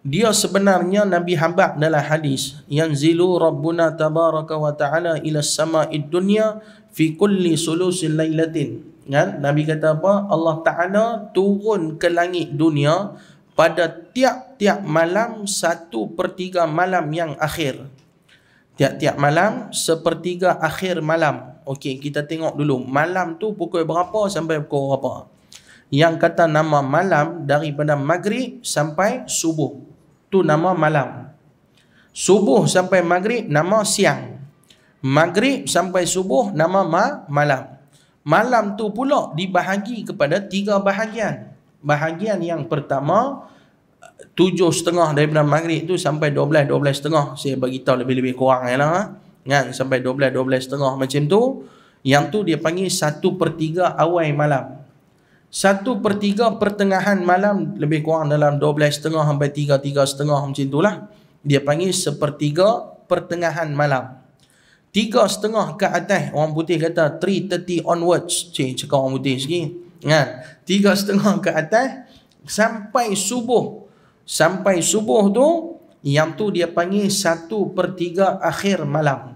dia sebenarnya Nabi Habab dalam hadis yang zilu Rabbuna tabaraka wa ta'ala ila sama'id dunya fi kulli sulusin lailatin kan Nabi kata apa Allah Ta'ala turun ke langit dunia pada tiap-tiap malam satu pertiga malam yang akhir. Tiap-tiap malam sepertiga akhir malam. Okey, kita tengok dulu. Malam tu pukul berapa sampai pukul berapa? Yang kata nama malam daripada maghrib sampai subuh. Tu nama malam. Subuh sampai maghrib nama siang. Maghrib sampai subuh nama ma malam. Malam tu pula dibahagi kepada tiga bahagian bahagian yang pertama tujuh setengah daripada maghrib tu sampai dua belas, dua belas setengah saya beritahu lebih-lebih kurang ya lah kan? sampai dua belas, dua belas setengah macam tu yang tu dia panggil satu per tiga awal malam satu per tiga pertengahan malam lebih kurang dalam dua belas setengah sampai tiga, tiga setengah macam tu lah dia panggil sepertiga pertengahan malam tiga setengah ke atas orang putih kata three thirty onwards cik cakap orang putih sikit kan tiga setengah ke atas sampai subuh sampai subuh tu yang tu dia panggil satu per tiga akhir malam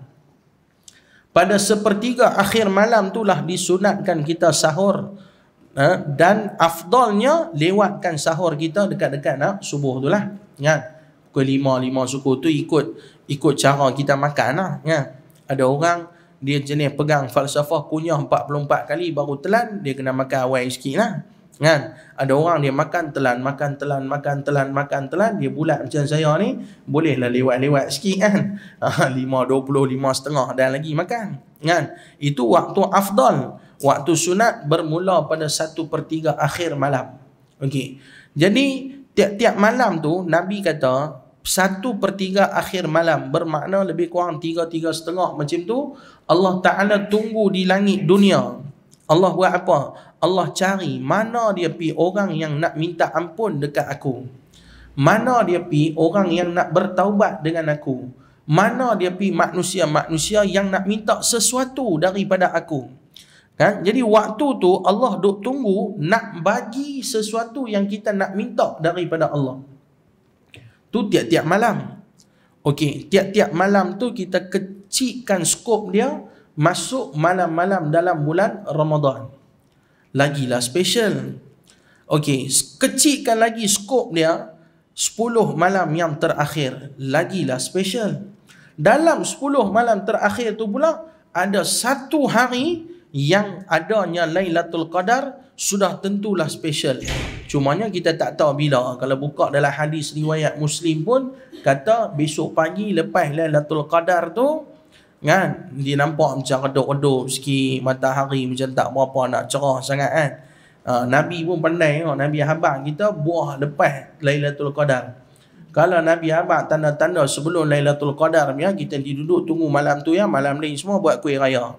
pada sepertiga akhir malam itulah disunatkan kita sahur ha? dan afdalnya lewatkan sahur kita dekat-dekat nak subuh tu lah ya. pukul lima, lima suku tu ikut ikut cara kita makan lah ya. ada orang dia jenis pegang falsafah kunyah 44 kali baru telan dia kena makan awal sikit lah kan ada orang dia makan telan makan telan makan telan makan telan dia bulat macam saya ni boleh bolehlah lewat-lewat sikit kan <laughs> ah, lima setengah dan lagi makan kan itu waktu afdal waktu sunat bermula pada satu per akhir malam okey jadi tiap-tiap malam tu Nabi kata satu per tiga akhir malam bermakna lebih kurang tiga tiga setengah macam tu Allah Ta'ala tunggu di langit dunia Allah buat apa? Allah cari mana dia pi orang yang nak minta ampun dekat aku mana dia pi orang yang nak bertaubat dengan aku mana dia pi manusia-manusia yang nak minta sesuatu daripada aku kan? jadi waktu tu Allah duk tunggu nak bagi sesuatu yang kita nak minta daripada Allah tu tiap-tiap malam. Okey, tiap-tiap malam tu kita kecikkan skop dia masuk malam-malam dalam bulan Ramadan. Lagilah special. Okey, kecikkan lagi skop dia 10 malam yang terakhir. Lagilah special. Dalam 10 malam terakhir tu pula ada satu hari yang adanya Lailatul Qadar sudah tentulah special cumanya kita tak tahu bila kalau buka dalam hadis riwayat muslim pun kata besok pagi lepas Lailatul Qadar tu kan dia nampak macam redup-redup sikit matahari macam tak berapa nak cerah sangat kan uh, Nabi pun pandai tengok Nabi Habang kita buah lepas Lailatul Qadar kalau Nabi habaq tanda-tanda sebelum Lailatul Qadar ya kita duduk tunggu malam tu ya malam ni semua buat kuih raya.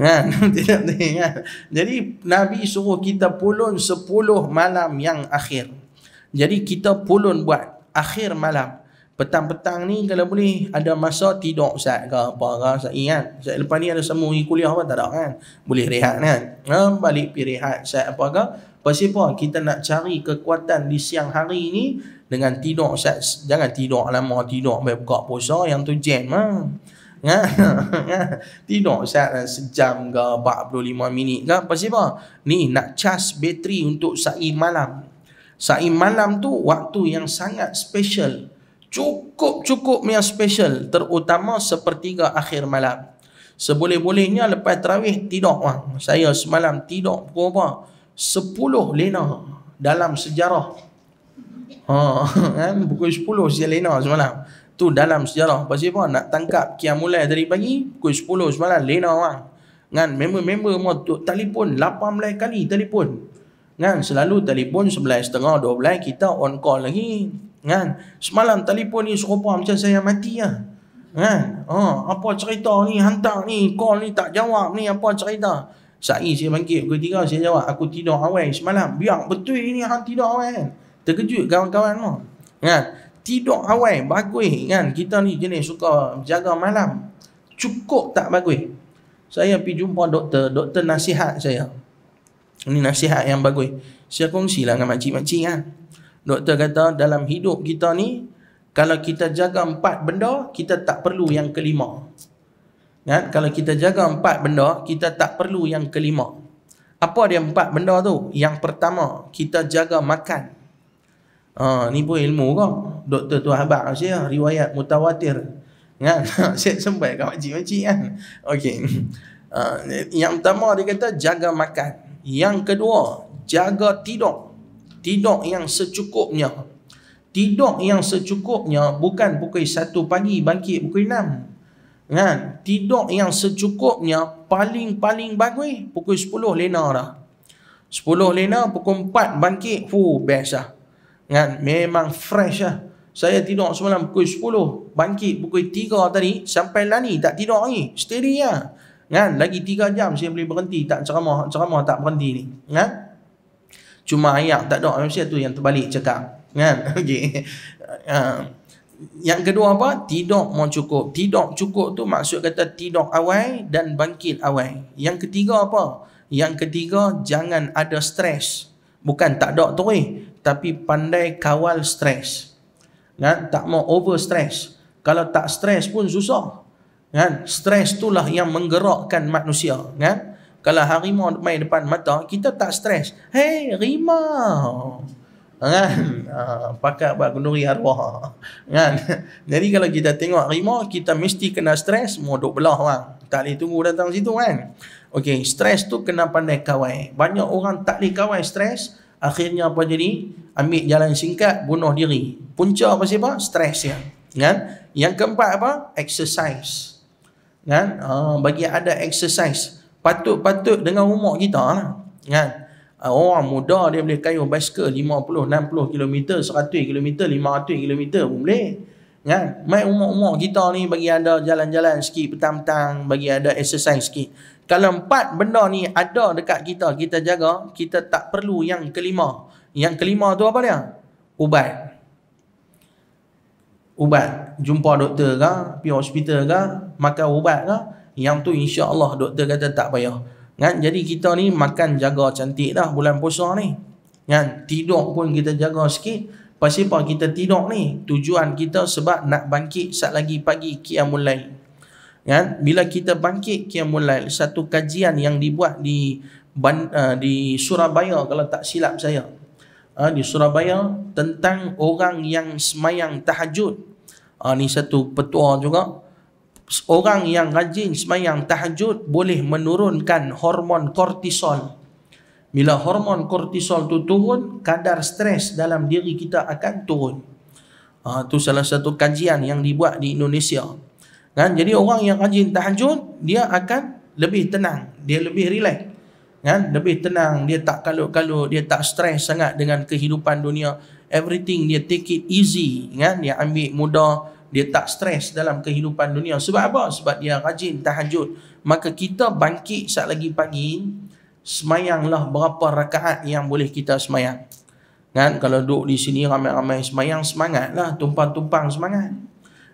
Kan? <laughs> Tidak penting kan? Ya. Jadi Nabi suruh kita pulun 10 malam yang akhir. Jadi kita pulun buat akhir malam. Petang-petang ni kalau boleh ada masa tidur sat ke apa ke sat ingat. Sat lepas ni ada semua pergi kuliah apa tak ada kan. Boleh rehat kan. Ha, balik pergi rehat sat apa ke. Pasal apa kita nak cari kekuatan di siang hari ni dengan tidur Ustaz. Jangan tidur lama, tidur sampai buka puasa yang tu jam ha. Ya. <laughs> tidur Ustaz sejam ke 45 minit ke apa siapa? Ni nak charge bateri untuk sa'i malam. Sa'i malam tu waktu yang sangat special. Cukup-cukup yang special terutama sepertiga akhir malam. Seboleh-bolehnya lepas terawih tidur. Saya semalam tidur pukul apa? 10 lena dalam sejarah Ha, <laughs> kan? Pukul 10 siang lena semalam. Tu dalam sejarah. Pasal apa? Nak tangkap kiam mulai tadi pagi. Pukul 10 semalam lena orang. Kan? Member-member mau telefon 18 kali telefon. Kan? Selalu telefon 11.30, 12 kita on call lagi. Kan? Semalam telefon ni serupa macam saya mati lah. Kan? oh apa cerita ni? Hantar ni? Call ni tak jawab ni? Apa cerita? Saya saya bangkit ketika saya jawab aku tidur awal semalam. Biar betul ni hang tidur awal terkejut kawan-kawan mu kan tidur awal bagus kan kita ni jenis suka jaga malam cukup tak bagus saya pergi jumpa doktor doktor nasihat saya ini nasihat yang bagus saya kongsilah dengan makcik-makcik kan doktor kata dalam hidup kita ni kalau kita jaga empat benda kita tak perlu yang kelima kan kalau kita jaga empat benda kita tak perlu yang kelima apa dia empat benda tu? Yang pertama, kita jaga makan. Ha, ni pun ilmu kau. Doktor tu habak saya ah, riwayat mutawatir. Kan? Saya sempat kat makcik-makcik kan. Okey. Ha, yang pertama dia kata jaga makan. Yang kedua, jaga tidur. Tidur yang secukupnya. Tidur yang secukupnya bukan pukul 1 pagi bangkit pukul 6. Kan? Tidur yang secukupnya paling-paling bagus pukul 10 lena dah. 10 lena pukul 4 bangkit, fuh best lah kan memang fresh lah saya tidur semalam pukul 10 bangkit pukul 3 tadi sampai lah ni tak tidur lagi steady lah kan lagi 3 jam saya boleh berhenti tak ceramah ceramah tak berhenti ni kan cuma ayat tak ada manusia tu yang terbalik cakap kan <laughs> okey ha. yang kedua apa tidur mau cukup tidur cukup tu maksud kata tidur awal dan bangkit awal yang ketiga apa yang ketiga jangan ada stres bukan tak ada terus tapi pandai kawal stres. Kan? Tak mau over stres. Kalau tak stres pun susah. Kan? Stres itulah yang menggerakkan manusia. Kan? Kalau harimau main depan mata, kita tak stres. Hey rimau. Kan? Ha, pakai buat kenduri arwah. Kan? <laughs> Jadi kalau kita tengok rimau, kita mesti kena stres. Mau duduk belah lah. Tak boleh tunggu datang situ kan? Okey, stres tu kena pandai kawal. Banyak orang tak boleh kawal stres, Akhirnya apa jadi? Ambil jalan singkat, bunuh diri. Punca apa siapa? Stres ya. Kan? Yang keempat apa? Exercise. Kan? Ha, bagi ada exercise. Patut-patut dengan umur kita lah. Kan? Ha, orang muda dia boleh kayuh basikal 50, 60 km, 100 km, 500 km pun boleh. Ya, mai umur-umur kita ni bagi ada jalan-jalan sikit petang-petang, bagi ada exercise sikit. Kalau empat benda ni ada dekat kita, kita jaga, kita tak perlu yang kelima. Yang kelima tu apa dia? Ubat. Ubat. Jumpa doktor ke, pergi hospital ke, makan ubat ke, yang tu insya Allah doktor kata tak payah. Kan? Jadi kita ni makan jaga cantik dah bulan puasa ni. Kan? Tidur pun kita jaga sikit. Pasal apa kita tidur ni? Tujuan kita sebab nak bangkit saat lagi pagi Qiyamul Lail. Kan? Bila kita bangkit Qiyamul Lail, satu kajian yang dibuat di eh, di Surabaya kalau tak silap saya. Eh, di Surabaya tentang orang yang semayang tahajud. Uh, ni satu petua juga. Orang yang rajin semayang tahajud boleh menurunkan hormon kortisol. Bila hormon kortisol tu turun, kadar stres dalam diri kita akan turun. Itu ha, salah satu kajian yang dibuat di Indonesia. Kan? Jadi orang yang rajin tahajud, dia akan lebih tenang. Dia lebih relax. Kan? Lebih tenang, dia tak kalut-kalut, dia tak stres sangat dengan kehidupan dunia. Everything dia take it easy. Kan? Dia ambil mudah, dia tak stres dalam kehidupan dunia. Sebab apa? Sebab dia rajin tahajud. Maka kita bangkit saat lagi pagi, semayanglah berapa rakaat yang boleh kita semayang. Kan? Kalau duduk di sini ramai-ramai semayang, semangatlah. Tumpang-tumpang semangat.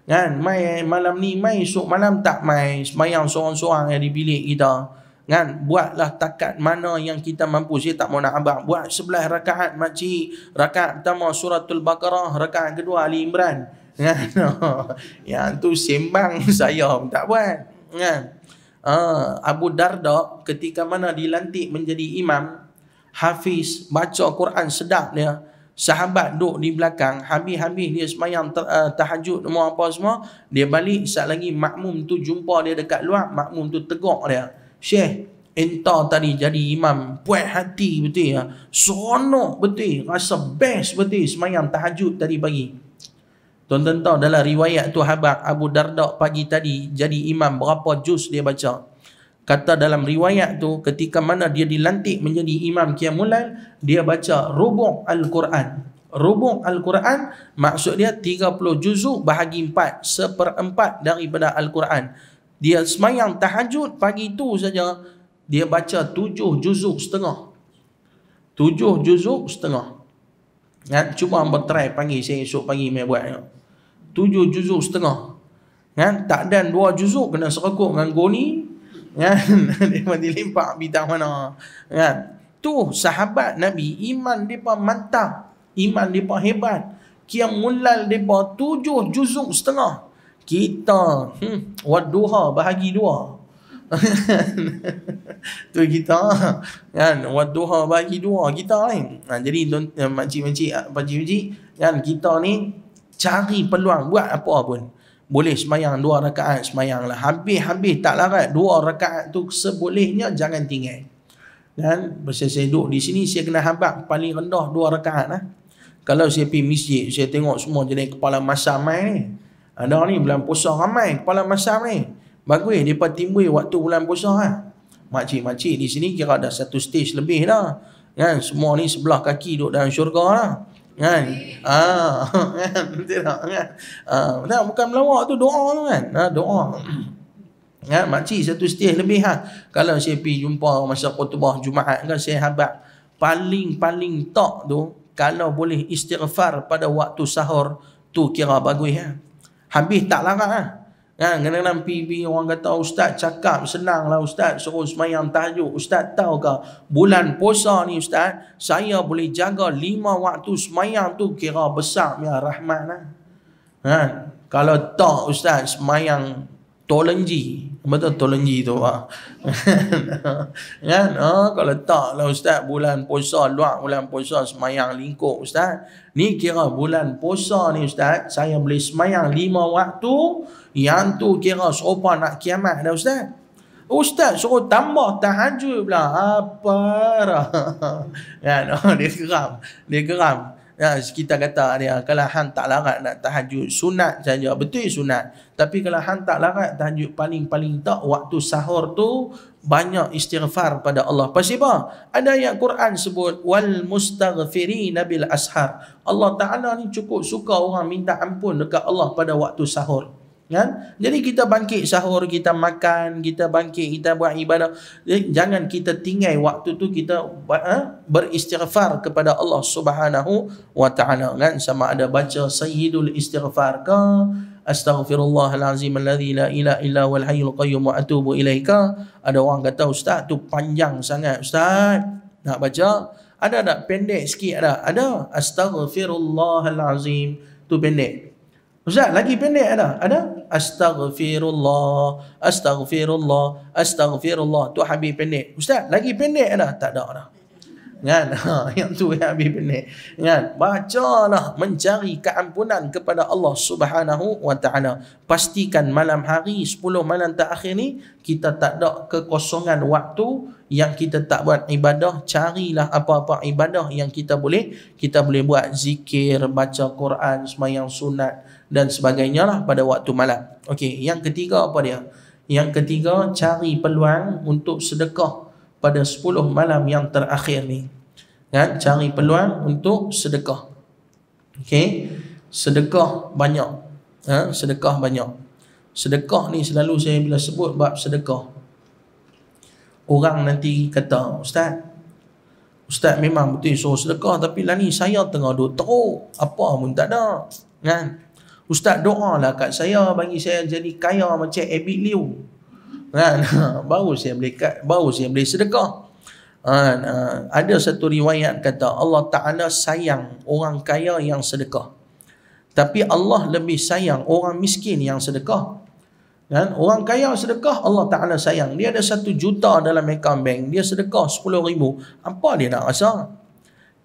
Kan? Mai malam ni, mai esok malam tak mai. Semayang seorang-seorang yang di bilik kita. Kan? Buatlah takat mana yang kita mampu. Saya tak mau nak abang. Buat sebelah rakaat makcik. Rakaat pertama suratul Bakarah, Rakaat kedua Ali Imran. Kan? <laughs> yang tu sembang <laughs> saya tak buat. Kan? uh, Abu Darda ketika mana dilantik menjadi imam Hafiz baca Quran sedap dia Sahabat duduk di belakang Habis-habis dia semayang ter, uh, tahajud semua apa semua Dia balik Sekejap lagi makmum tu jumpa dia dekat luar Makmum tu tegok dia Syekh Entah tadi jadi imam Puat hati betul ya Seronok betul Rasa best betul Semayang tahajud tadi bagi. Tonton tahu dalam riwayat tu habak Abu Dardak pagi tadi jadi imam berapa juz dia baca. Kata dalam riwayat tu ketika mana dia dilantik menjadi imam Qiyamulal dia baca rubuk Al-Quran. Rubuk Al-Quran maksud dia 30 juz bahagi 4 seperempat daripada Al-Quran. Dia semayang tahajud pagi tu saja dia baca 7 juzuk setengah. 7 juzuk setengah kan cuba hamba try panggil saya esok pagi mai buat. Ya. Tujuh juzuk setengah. kan tak dan dua juzuk kena serekuk dengan goni. Ya, <laughs> dia dilempak bidang mana. kan Tu sahabat Nabi iman depa mantap. Iman depa hebat. Kiam mulal depa tujuh juzuk setengah. Kita hmm, waduha bahagi dua. <laughs> tu kita kan buat duha bagi dua kita ni kan? jadi eh, makcik-makcik ah, pakcik-pakcik kan kita ni cari peluang buat apa pun boleh semayang dua rakaat semayang lah habis-habis tak larat dua rakaat tu sebolehnya jangan tinggal Kan saya, saya duduk di sini saya kena habak paling rendah dua rakaat lah kalau saya pergi masjid saya tengok semua jenis kepala masam ni ada ni bulan puasa ramai kepala masam ni Bagus, mereka timbul waktu bulan puasa kan. Makcik-makcik di sini kira dah satu stage lebih dah. Kan? Semua ni sebelah kaki duduk dalam syurga lah. Kan? Ah, <laughs> kan? kan? Ah, bukan melawak tu doa tu kan. Ah, doa. <clears throat> Kan? Makcik satu stage lebih ha. Kalau saya pergi jumpa masa khutbah Jumaat kan saya habat. Paling-paling tak tu kalau boleh istighfar pada waktu sahur tu kira bagus kan. Habis tak larat kan. Kan? Kadang-kadang PV orang kata oh, Ustaz cakap senanglah Ustaz suruh semayang tahajud Ustaz tahu ke bulan puasa ni Ustaz Saya boleh jaga lima waktu semayang tu kira besar ya rahmat kan? Kalau tak Ustaz semayang tolenji Betul tolongi tu ah. Ya, <laughs> no. Kan? Ah, kalau tak lah ustaz bulan puasa dua bulan puasa semayang lingkup ustaz. Ni kira bulan puasa ni ustaz saya boleh semayang lima waktu yang tu kira serupa nak kiamat dah ustaz. Ustaz suruh tambah tahajud pula. Apa? Ah, <laughs> kan? Ah, dia geram. Dia geram. Ya, kita kata ni ah, kalau hang tak larat nak tahajud sunat saja betul sunat tapi kalau hang tak larat tahajud paling-paling tak waktu sahur tu banyak istighfar pada Allah pasal apa ada yang Quran sebut wal mustaghfirina bil ashar Allah Taala ni cukup suka orang minta ampun dekat Allah pada waktu sahur kan jadi kita bangkit sahur kita makan kita bangkit kita buat ibadah jadi, jangan kita tinggai waktu tu kita ha, beristighfar kepada Allah Subhanahu wa taala kan sama ada baca sayyidul istighfar ke Astaghfirullahalazim alladzi la ilaha illa wal hayyul qayyum wa atubu ilaika. Ada orang kata ustaz tu panjang sangat ustaz. Nak baca? Ada tak pendek sikit ada? Ada. Astaghfirullahalazim tu pendek. Ustaz lagi pendek ada. Ada astaghfirullah, astaghfirullah, astaghfirullah. Tu habis pendek. Ustaz lagi pendek ada? Tak ada dah. Kan? <laughs> Ha, yang tu yang habis pendek. Kan? lah mencari keampunan kepada Allah Subhanahu wa taala. Pastikan malam hari 10 malam tak akhir ni kita tak ada kekosongan waktu yang kita tak buat ibadah, carilah apa-apa ibadah yang kita boleh. Kita boleh buat zikir, baca Quran, semayang sunat dan sebagainya lah pada waktu malam. Okey, yang ketiga apa dia? Yang ketiga, cari peluang untuk sedekah pada 10 malam yang terakhir ni. Kan? Cari peluang untuk sedekah. Okey, sedekah banyak. Ha? Sedekah banyak. Sedekah ni selalu saya bila sebut bab sedekah. Orang nanti kata, Ustaz, Ustaz memang betul suruh sedekah tapi lah ni saya tengah duduk teruk. Apa pun tak ada. Kan? Ha? Ustaz doa lah kat saya bagi saya jadi kaya macam Abid Liu. Kan? <laughs> baru saya boleh kat, baru saya boleh sedekah. Kan? Ah, ada satu riwayat kata Allah Taala sayang orang kaya yang sedekah. Tapi Allah lebih sayang orang miskin yang sedekah. Kan? Orang kaya sedekah Allah Taala sayang. Dia ada satu juta dalam account bank, dia sedekah sepuluh ribu. Apa dia nak rasa?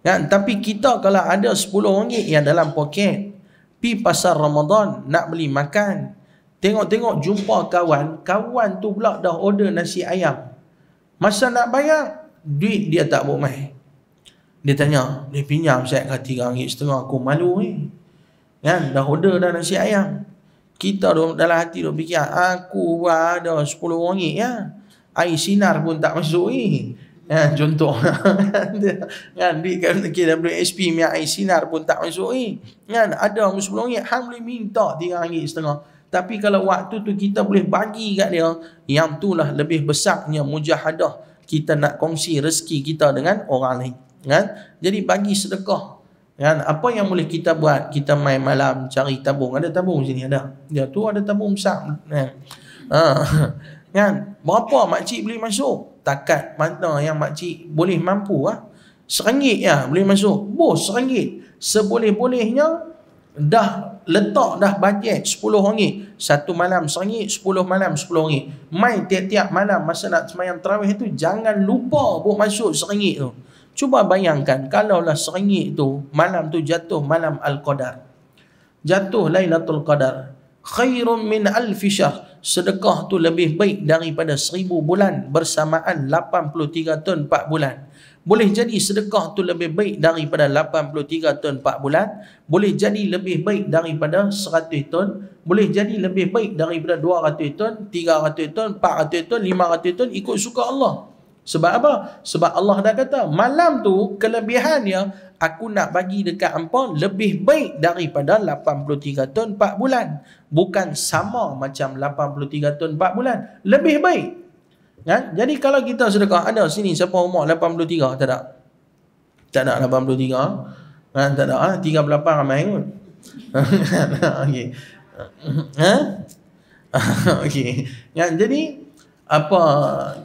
Kan? Tapi kita kalau ada sepuluh ringgit yang dalam poket, pi pasar Ramadan nak beli makan. Tengok-tengok jumpa kawan, kawan tu pula dah order nasi ayam. Masa nak bayar, duit dia tak mau mai. Dia tanya, dia pinjam saya kat tiga ringgit setengah, aku malu ni. Eh. Kan, dah order dah nasi ayam. Kita dah dalam hati dah fikir, aku ada 10 ringgit ya. Air sinar pun tak masuk ni. Eh. Ya, contoh <laughs> kan di kan KWHP minyak air sinar pun tak masuk ni eh, kan ada mu sepuluh ringgit hang boleh minta tiga ringgit setengah tapi kalau waktu tu kita boleh bagi kat dia yang tu lah lebih besarnya mujahadah kita nak kongsi rezeki kita dengan orang lain kan jadi bagi sedekah kan apa yang boleh kita buat kita mai malam cari tabung ada tabung sini ada dia tu ada tabung besar kan, ha. <laughs> kan? berapa makcik boleh masuk takat mana yang makcik boleh mampu ah. Ha? Seringgit ya, ah, boleh masuk. Bos seringgit. Seboleh-bolehnya dah letak dah bajet 10 ringgit. Satu malam seringgit, 10 malam 10 ringgit. Mai tiap-tiap malam masa nak semayang terawih tu jangan lupa buat masuk seringgit tu. Cuba bayangkan kalaulah seringgit tu malam tu jatuh malam Al-Qadar. Jatuh Lailatul Qadar. Khairun min alfi syahr sedekah tu lebih baik daripada seribu bulan bersamaan 83 tahun 4 bulan. Boleh jadi sedekah tu lebih baik daripada 83 tahun 4 bulan. Boleh jadi lebih baik daripada 100 tahun. Boleh jadi lebih baik daripada 200 tahun, 300 tahun, 400 tahun, 500 tahun ikut suka Allah. Sebab apa? Sebab Allah dah kata malam tu kelebihannya aku nak bagi dekat hangpa lebih baik daripada 83 ton 4 bulan. Bukan sama macam 83 ton 4 bulan. Lebih baik. Ya? Jadi kalau kita sedekah ada sini siapa umur 83 tak ada? Tak ada 83. Ha? Kan? tak ada ah ha? 38 ramai kot. <laughs> Okey. Ha? <laughs> Okey. Ya, jadi apa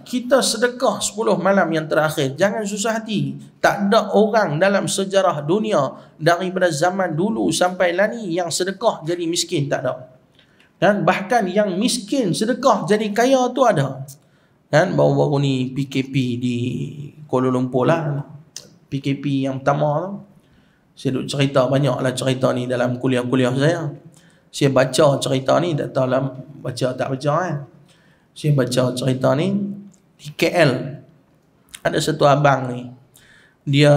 kita sedekah 10 malam yang terakhir jangan susah hati tak ada orang dalam sejarah dunia daripada zaman dulu sampai lani yang sedekah jadi miskin tak ada dan bahkan yang miskin sedekah jadi kaya tu ada kan baru-baru ni PKP di Kuala Lumpur lah PKP yang pertama tu saya duk cerita banyak lah cerita ni dalam kuliah-kuliah saya saya baca cerita ni tak tahu lah baca tak baca kan eh. Saya baca cerita ni di KL. Ada satu abang ni. Dia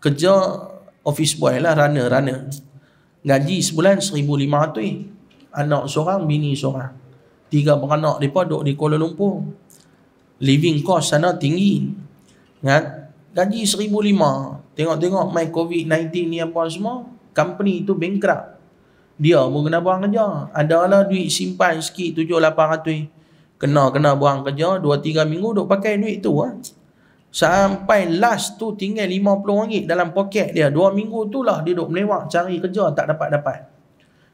kerja office boy lah rana-rana. Gaji sebulan 1500 Anak seorang, bini seorang. Tiga beranak depa duduk di Kuala Lumpur. Living cost sana tinggi. Kan? Gaji 1500. Tengok-tengok main COVID-19 ni apa semua, company tu bankrupt. Dia pun kena buang kerja. Adalah duit simpan sikit 7-800 kena kena buang kerja dua tiga minggu duk pakai duit tu ah. Sampai last tu tinggal lima puluh ringgit dalam poket dia. Dua minggu tu lah dia duk melewak cari kerja tak dapat-dapat.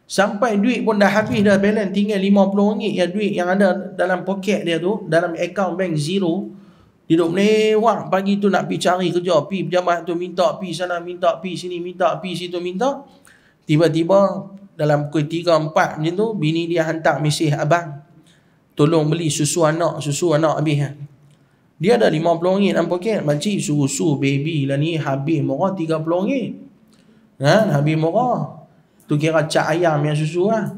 Sampai duit pun dah habis dah balance tinggal lima puluh ringgit ya duit yang ada dalam poket dia tu. Dalam account bank zero. Dia duk melewak pagi tu nak pergi cari kerja. Pi pejabat tu minta pi sana minta pi sini minta pi situ minta. Tiba-tiba dalam pukul 3-4 macam tu bini dia hantar mesej abang tolong beli susu anak, susu anak habis. Ha. Dia ada RM50 dalam poket. Makcik susu baby lah ni habis murah RM30. Kan? Ha, habis murah. Tu kira cak ayam yang susu lah.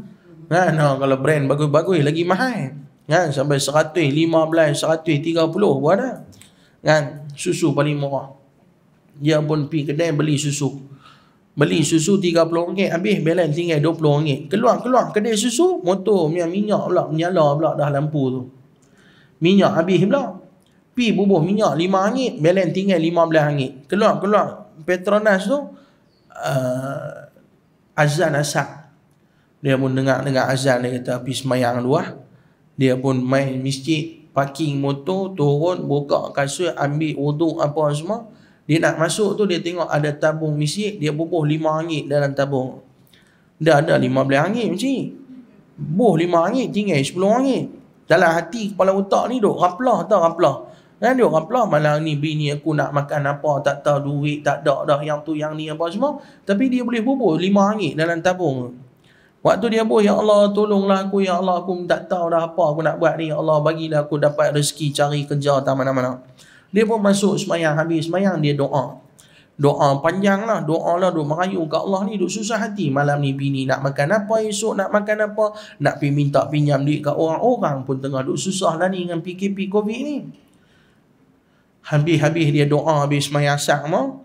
Ha. Kan? Ha, kalau brand bagus-bagus lagi mahal. Kan? Ha, sampai RM115, RM130 pun ada. Kan? Ha, susu paling murah. Dia pun pergi kedai beli susu. Beli susu 30 ringgit habis balance tinggal 20 ringgit. Keluar keluar kedai susu motor minyak minyak pula menyala pula dah lampu tu. Minyak habis pula. Pi bubuh minyak 5 ringgit balance tinggal 15 ringgit. Keluar keluar Petronas tu uh, azan asar. Dia pun dengar-dengar azan dia kata habis semayang luah. Dia pun main masjid, parking motor, turun, buka kasut, ambil wuduk apa semua. Dia nak masuk tu dia tengok ada tabung misi, dia bubuh lima angin dalam tabung. Dah ada lima belah angin macam ni. Bubuh lima angin, tinggal sepuluh angin. Dalam hati kepala otak ni duk ramplah tau ramplah. Kan duk ramplah malam ni bini aku nak makan apa tak tahu duit tak ada dah yang tu yang ni apa semua. Tapi dia boleh bubuh lima angin dalam tabung. Waktu dia buh, Ya Allah tolonglah aku, Ya Allah aku tak tahu dah apa aku nak buat ni, Ya Allah bagilah aku dapat rezeki cari kerja tak mana-mana. Dia pun masuk semayang habis semayang dia doa. Doa panjang lah, doa lah, doa merayu kat Allah ni, duk susah hati. Malam ni bini nak makan apa, esok nak makan apa, nak pergi minta pinjam duit kat orang-orang pun tengah duk susah lah ni dengan PKP COVID ni. Habis-habis dia doa habis semayang sama,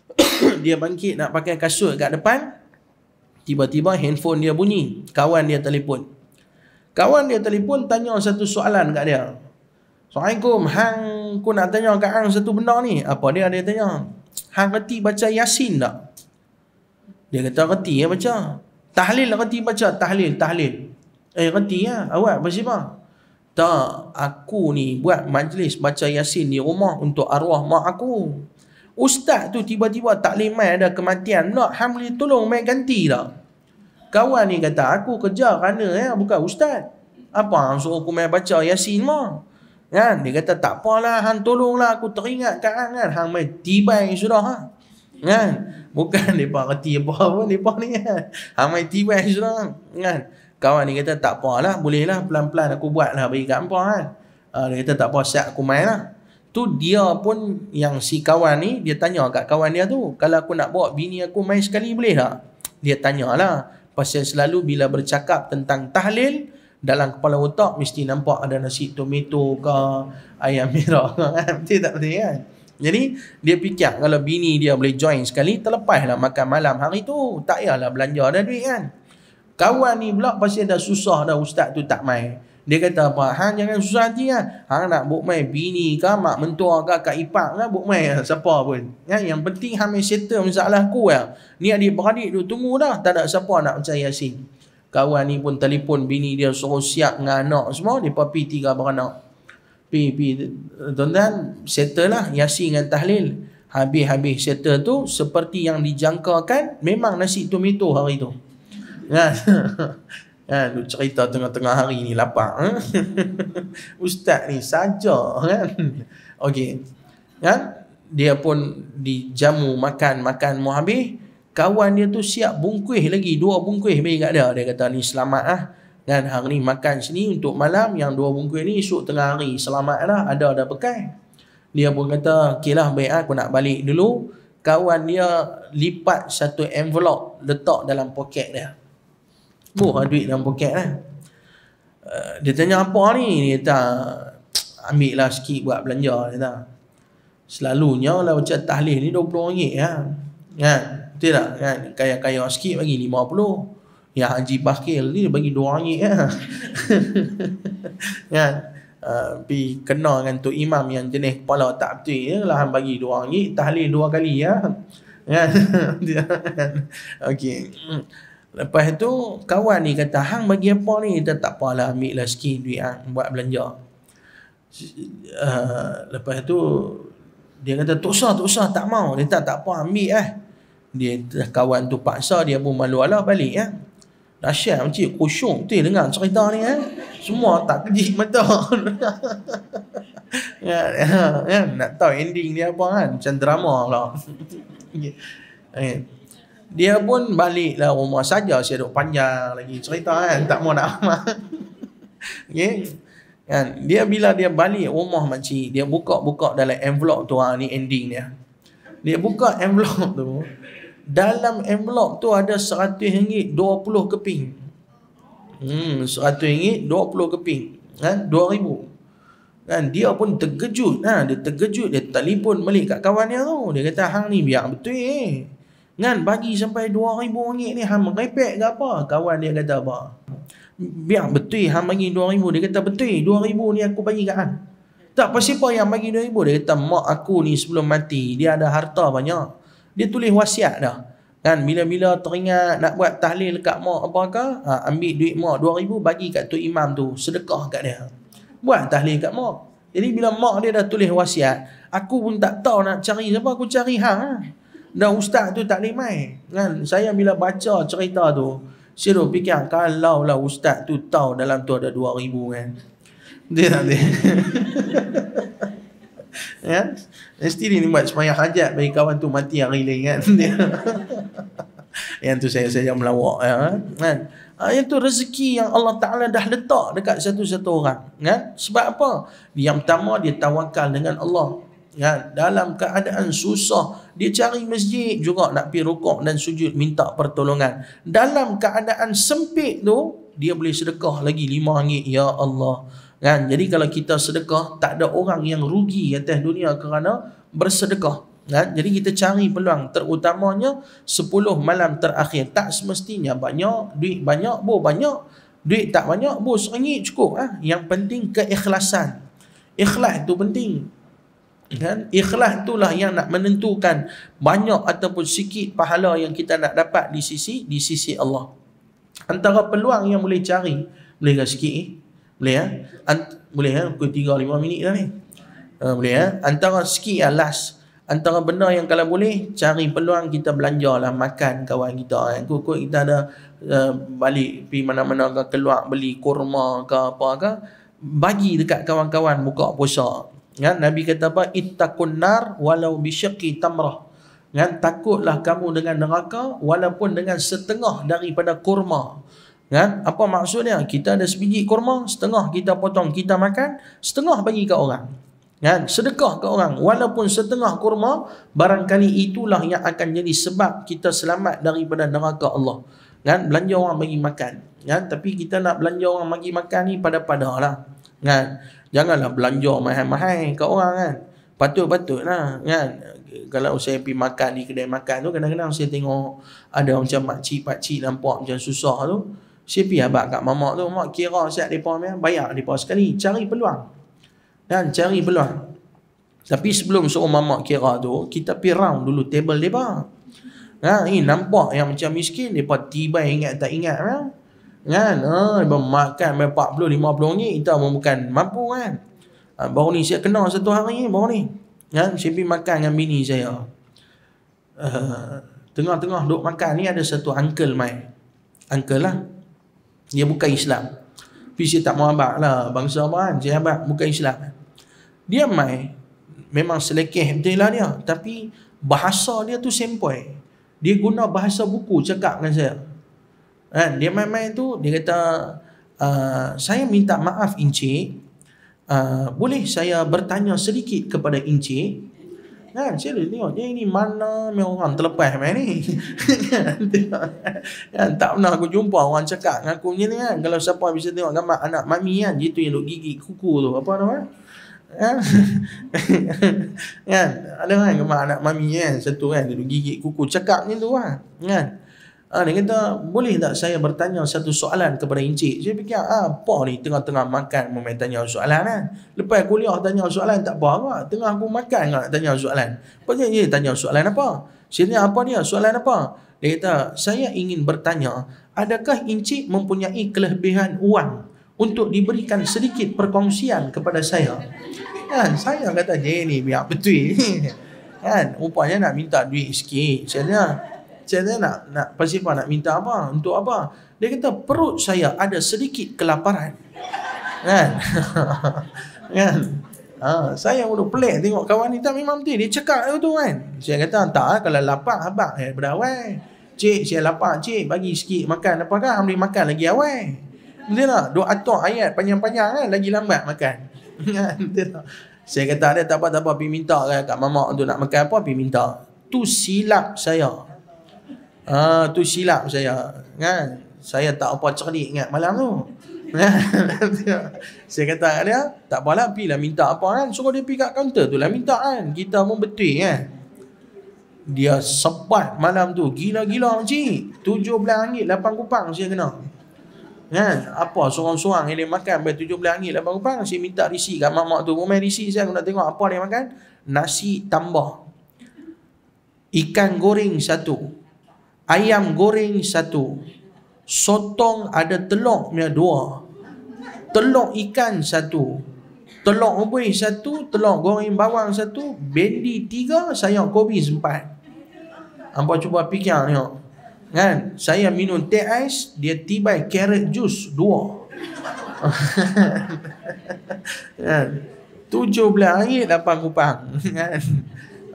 <coughs> dia bangkit nak pakai kasut kat depan, tiba-tiba handphone dia bunyi, kawan dia telefon. Kawan dia telefon tanya satu soalan kat dia. Assalamualaikum. Hang ku nak tanya ke hang satu benda ni. Apa dia ada tanya? Hang reti baca Yasin tak? Dia kata reti ya baca. Tahlil reti baca tahlil tahlil. Eh reti ya. Awak apa siapa? Tak, aku ni buat majlis baca Yasin di rumah untuk arwah mak aku. Ustaz tu tiba-tiba tak lima ada kematian. Nak hang tolong main ganti tak? Kawan ni kata aku kerja kerana ya bukan ustaz. Apa hang suruh aku main baca Yasin mah? Kan? Dia kata tak apalah hang tolonglah aku teringat kan kan hang mai tibai sudah ha. Kan? Bukan depa <laughs> reti apa pun depa ni kan. Hang mai tibai sudah kan. Kawan ni kata tak apalah boleh lah pelan-pelan aku buatlah bagi kat hangpa kan. Uh, dia kata tak apa siap aku main lah. Tu dia pun yang si kawan ni dia tanya kat kawan dia tu kalau aku nak bawa bini aku main sekali boleh tak? Dia tanyalah pasal selalu bila bercakap tentang tahlil dalam kepala otak mesti nampak ada nasi tomato ke ayam merah kan <laughs> betul tak betul kan jadi dia fikir kalau bini dia boleh join sekali terlepaslah makan malam hari tu tak payahlah belanja ada duit kan kawan ni pula pasti dah susah dah ustaz tu tak main dia kata apa hang jangan susah hati kan hang nak buk main bini ke mak mentua ke kak ipak ke buk main ya, siapa pun ya, yang penting hang settle masalah aku ya. Lah. ni adik beradik tu tunggu dah tak ada siapa nak percaya sini Kawan ni pun telefon bini dia suruh siap dengan anak semua. Dia pergi tiga beranak. Pergi, pergi. Tuan-tuan, settle lah. Yasin dengan tahlil. Habis-habis settle tu, seperti yang dijangkakan, memang nasi mito hari tu. Kan? <laughs> Kan, cerita tengah-tengah hari ni lapar. Ha? <laughs> Ustaz ni saja kan. Okey. Kan? Dia pun dijamu makan-makan mu habis kawan dia tu siap bungkus lagi dua bungkus mai kat dia dia kata ni selamat ah dan hari ni makan sini untuk malam yang dua bungkus ni esok tengah hari selamat lah ada ada bekal dia pun kata okeylah baik lah, aku nak balik dulu kawan dia lipat satu envelop, letak dalam poket dia buh duit dalam poket lah eh, dia tanya apa ni dia kata ambil lah sikit buat belanja dia kata selalunya lah macam tahlil ni 20 ringgit lah kan ya. Betul tak? Kan? Kaya-kaya sikit bagi 50 Yang Haji Bakil ni bagi 2 ringgit ya. <laughs> kan? Uh, pi kena dengan tu imam yang jenis kepala tak betul ya lah han bagi 2 ringgit tahlil 2 kali ya kan <laughs> okey lepas tu kawan ni kata hang bagi apa ni dia tak apalah ambil lah sikit duit ha? buat belanja uh, lepas tu dia kata tak usah tak usah tak mau dia tak tak apa ambil eh dia kawan tu paksa dia pun malu ala balik ya. Nasyah macam kusyuk tu dengar cerita ni eh. Semua tak kejik mata. <laughs> ya, ya, ya, nak tahu ending dia apa kan? Macam drama pula. okay. <laughs> Ya. Ya. Dia pun baliklah rumah saja saya duk panjang lagi cerita kan tak mau nak amat. <laughs> Kan? Dia bila dia balik rumah makcik Dia buka-buka dalam envelope tu ha, Ni ending dia Dia buka envelope tu dalam envelop tu ada rm dua puluh keping hmm, RM100 dua puluh keping kan ribu. kan dia pun terkejut ha dia terkejut dia telefon balik kat kawan dia tu dia kata hang ni biar betul eh kan bagi sampai 2000 ringgit ni hang merepek ke apa kawan dia kata apa biar betul hang bagi ribu. dia kata betul Dua ribu ni aku bagi kat hang tak apa siapa yang bagi ribu. dia kata mak aku ni sebelum mati dia ada harta banyak dia tulis wasiat dah kan bila-bila teringat nak buat tahlil kat mak apa ke ha, ambil duit mak 2000 bagi kat tu imam tu sedekah kat dia buat tahlil kat mak jadi bila mak dia dah tulis wasiat aku pun tak tahu nak cari siapa aku cari hang ha. dan ustaz tu tak boleh main kan saya bila baca cerita tu Syirul fikir kalau lah ustaz tu tahu dalam tu ada 2000 kan dia tak boleh <laughs> ya mesti ni buat semayang hajat bagi kawan tu mati yang hilang kan <laughs> yang tu saya saya melawak ya kan ha, yang tu rezeki yang Allah Taala dah letak dekat satu-satu orang kan sebab apa yang pertama dia tawakal dengan Allah kan dalam keadaan susah dia cari masjid juga nak pi rukuk dan sujud minta pertolongan dalam keadaan sempit tu dia boleh sedekah lagi lima ringgit ya Allah Kan? Jadi kalau kita sedekah, tak ada orang yang rugi atas dunia kerana bersedekah. Kan? Jadi kita cari peluang terutamanya 10 malam terakhir. Tak semestinya banyak, duit banyak, bo banyak, duit tak banyak, bo seringit cukup. Ha? Yang penting keikhlasan. Ikhlas tu penting. Kan? Ikhlas itulah yang nak menentukan banyak ataupun sikit pahala yang kita nak dapat di sisi di sisi Allah. Antara peluang yang boleh cari, boleh sikit eh? Boleh ya? Ant- boleh ya? Pukul 3 lima minit dah ni. Uh, boleh ya? Antara ski ya last. Antara benda yang kalau boleh cari peluang kita belanja lah makan kawan kita kan. kau kita ada uh, balik pi mana-mana ke keluar beli kurma ke apa ke bagi dekat kawan-kawan buka puasa. Ya, Nabi kata apa? Ittaqun nar walau bisyaqi tamrah. Kan takutlah kamu dengan neraka walaupun dengan setengah daripada kurma. Kan? Apa maksudnya? Kita ada sebiji kurma, setengah kita potong, kita makan, setengah bagi ke orang. Kan? Sedekah ke orang. Walaupun setengah kurma, barangkali itulah yang akan jadi sebab kita selamat daripada neraka Allah. Kan? Belanja orang bagi makan. Kan? Tapi kita nak belanja orang bagi makan ni pada-pada lah. Kan? Janganlah belanja mahal-mahal ke orang kan. Patut-patut lah. Kan? Kalau saya pergi makan di kedai makan tu, kadang-kadang saya tengok ada macam makcik-pakcik nampak macam susah tu. Siapa habak kat mamak tu, mak kira siap mereka ni, bayar mereka sekali. Cari peluang. Dan cari peluang. Tapi sebelum suruh mamak kira tu, kita pergi round dulu table mereka. Ha, ni nampak yang macam miskin, mereka tiba ingat tak ingat kan. Kan? Ha, makan 40-50 ringgit, kita pun bukan mampu kan. Ha, baru ni saya kenal satu hari ni, baru ni. Ha, kan? saya pergi makan dengan bini saya. Uh, tengah-tengah duk makan ni ada satu uncle mai. Uncle lah. Ha? Dia bukan Islam. Fisi tak muhabat lah. Bangsa apa kan? Jihabat. Bukan Islam. Dia mai. Memang selekeh betul lah dia. Tapi bahasa dia tu sempoi. Dia guna bahasa buku cakap dengan saya. Kan? Dia main-main tu. Dia kata, Uh, saya minta maaf Encik uh, Boleh saya bertanya sedikit kepada Encik Kan, sila tengok je ini mana memang orang terlepas main ni. <laughs> Kan, kan, tak pernah aku jumpa orang cakap dengan aku macam ni kan. Kalau siapa bisa tengok gambar anak mami kan, gitu yang duk gigi kuku tu. Apa nama? Eh? Kan? <laughs> kan? ada kan gambar anak mami kan, satu kan, duduk gigit kuku, cakap ni tu kan. kan? Ha, dia kata, boleh tak saya bertanya satu soalan kepada Encik? Saya fikir, ah, apa ni tengah-tengah makan memang tanya soalan kan? Lepas kuliah tanya soalan tak apa apa. Tengah aku makan nak tanya soalan. Lepas dia, dia eh, tanya soalan apa? Saya tanya, apa dia? Soalan apa? Dia kata, saya ingin bertanya, adakah Encik mempunyai kelebihan uang untuk diberikan sedikit perkongsian kepada saya? Kan, saya kata, dia eh, ni biar betul. <laughs> kan, rupanya nak minta duit sikit. Saya tanya, saya tanya nak, nak Pasir Pak nak minta apa? Untuk apa? Dia kata perut saya ada sedikit kelaparan. kan? <laughs> kan? Ha, saya pun pelik tengok kawan hitam memang betul. Dia cakap lah tu kan. Saya kata tak lah, kalau lapar abang eh, daripada Cik saya lapar cik bagi sikit makan apa kah? Ambil makan lagi awal. Betul tak? Doa atur ayat panjang-panjang kan lagi lambat makan. <laughs> Kan? Betul tak? Saya kata dia tak apa-apa pergi minta kan kat mamak tu nak makan apa pergi minta. Tu silap saya. Ah tu silap saya. Kan? Saya tak apa cerdik ingat malam tu. Kan? <laughs> saya kata kat dia, tak apalah pi lah minta apa kan. Suruh dia pergi kat kaunter tu lah minta kan. Kita pun betul kan. Dia sepat malam tu. Gila-gila cik. Tujuh belah angin, lapan kupang saya kena. Kan? Apa seorang-seorang yang dia makan bagi tujuh belah angin, lapan kupang. Saya minta risi kat mamak tu. Mereka risi saya nak tengok apa dia makan. Nasi tambah. Ikan goreng satu ayam goreng satu sotong ada telur punya dua telur ikan satu telur ubi satu telur goreng bawang satu bendi tiga sayur kopi empat Ampa cuba fikir ni kan saya minum teh ais dia tiba carrot juice dua <laughs> kan tujuh belas ringgit lapan kupang <laughs> kan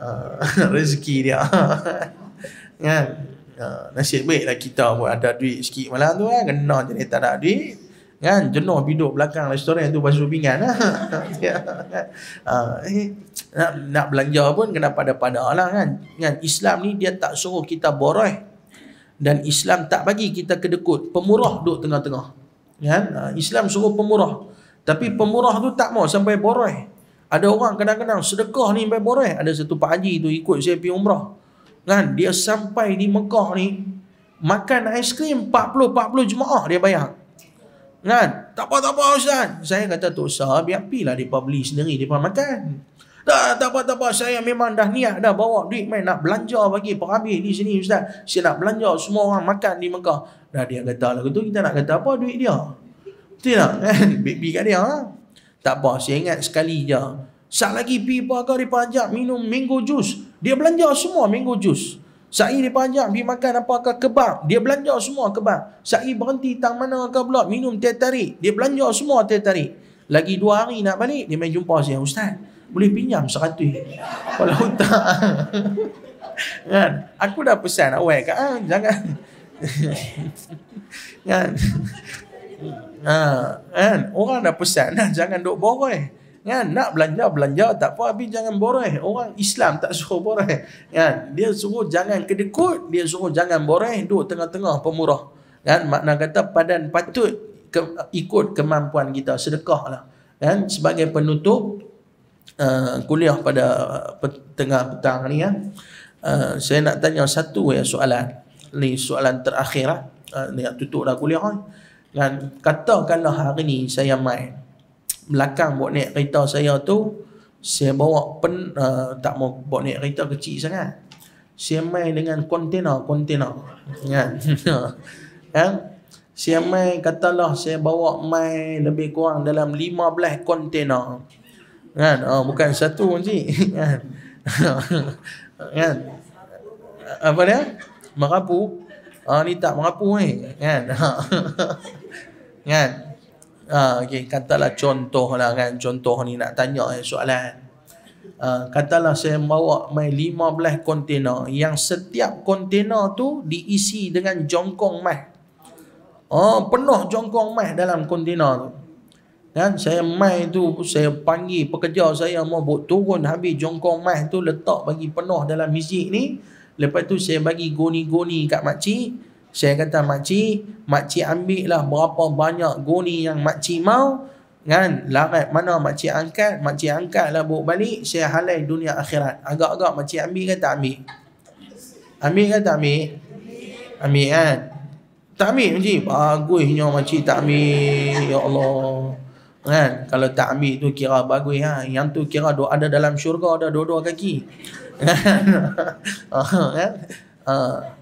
uh, <laughs> rezeki dia kan Ha, nasib baiklah kita buat ada duit sikit malam tu kan kena jadi tak ada duit kan jenuh biduk belakang restoran tu pasal pinggan lah. <laughs> nak, nak belanja pun kena pada-pada lah kan kan Islam ni dia tak suruh kita boroh dan Islam tak bagi kita kedekut pemurah duduk tengah-tengah kan ha, Islam suruh pemurah tapi pemurah tu tak mau sampai boroh ada orang kadang-kadang sedekah ni sampai boroh ada satu pak haji tu ikut saya pergi umrah Kan? Dia sampai di Mekah ni makan aiskrim 40 40 jemaah dia bayar. Kan? Tak apa tak apa ustaz. Saya kata tu ustaz biar pilah depa beli sendiri depa makan. Tak, tak apa, tak apa. Saya memang dah niat dah bawa duit main nak belanja bagi perhabis di sini, Ustaz. Saya nak belanja semua orang makan di Mekah. Dah dia kata lah. tu kita nak kata apa duit dia? Betul tak? Kan? <laughs> Baby kat dia. Ha? Tak apa, saya ingat sekali je. Sat lagi pipa kau dia ajak minum mango juice. Dia belanja semua minggu jus. Sa'i dia panjang pergi makan apakah kebab. Dia belanja semua kebab. Sa'i berhenti tang mana ke pula minum teh tarik. Dia belanja semua teh tarik. Lagi dua hari nak balik, dia main jumpa saya. Ustaz, boleh pinjam seratus. Kalau <laughs> tak, <laughs> kan? Aku dah pesan awal kat. Ah, jangan. <laughs> kan? ha, kan? Orang dah pesan. jangan duk boroi. Eh. Ya, nak belanja, belanja tak apa. Tapi jangan boreh. Orang Islam tak suruh boreh. Ya, dia suruh jangan kedekut. Dia suruh jangan boreh. Duduk tengah-tengah pemurah. Ya, makna kata padan patut ke, ikut kemampuan kita. Sedekah lah. Ya, sebagai penutup uh, kuliah pada tengah petang ni. Ya. Uh, saya nak tanya satu ya, soalan. Ni soalan terakhir lah. Uh, nak tutup dah kuliah. Kan. katakanlah hari ni saya main belakang buat naik kereta saya tu saya bawa pen uh, tak mau buat naik kereta kecil sangat saya main dengan kontena kontena kan <laughs> kan saya main katalah saya bawa mai lebih kurang dalam 15 kontena kan uh, bukan satu cik <laughs> kan <laughs> kan apa dia merapu uh, ni tak merapu eh kan kan Ha, ah, okay. Katalah contoh lah kan. Contoh ni nak tanya eh, soalan. Ha, katalah saya bawa mai 15 kontainer yang setiap kontainer tu diisi dengan jongkong mah. Ha, penuh jongkong mah dalam kontainer tu. Kan? Saya mai tu, saya panggil pekerja saya mau buat turun habis jongkong mah tu letak bagi penuh dalam masjid ni. Lepas tu saya bagi goni-goni kat makcik. Saya kata makcik, makcik ambil lah berapa banyak goni yang makcik mau. Kan? Larat mana makcik angkat, makcik angkat lah buk balik. Saya halai dunia akhirat. Agak-agak makcik ambil kan tak ambil? Ambil kan tak ambil? Ambil kan? Tak ambil makcik? Bagusnya makcik tak ambil. Ya Allah. Kan? Kalau tak ambil tu kira bagus ha? Yang tu kira ada dalam syurga ada dua-dua kaki. <laughs> Kan? <laughs> ha? Kan? Ha? Ha?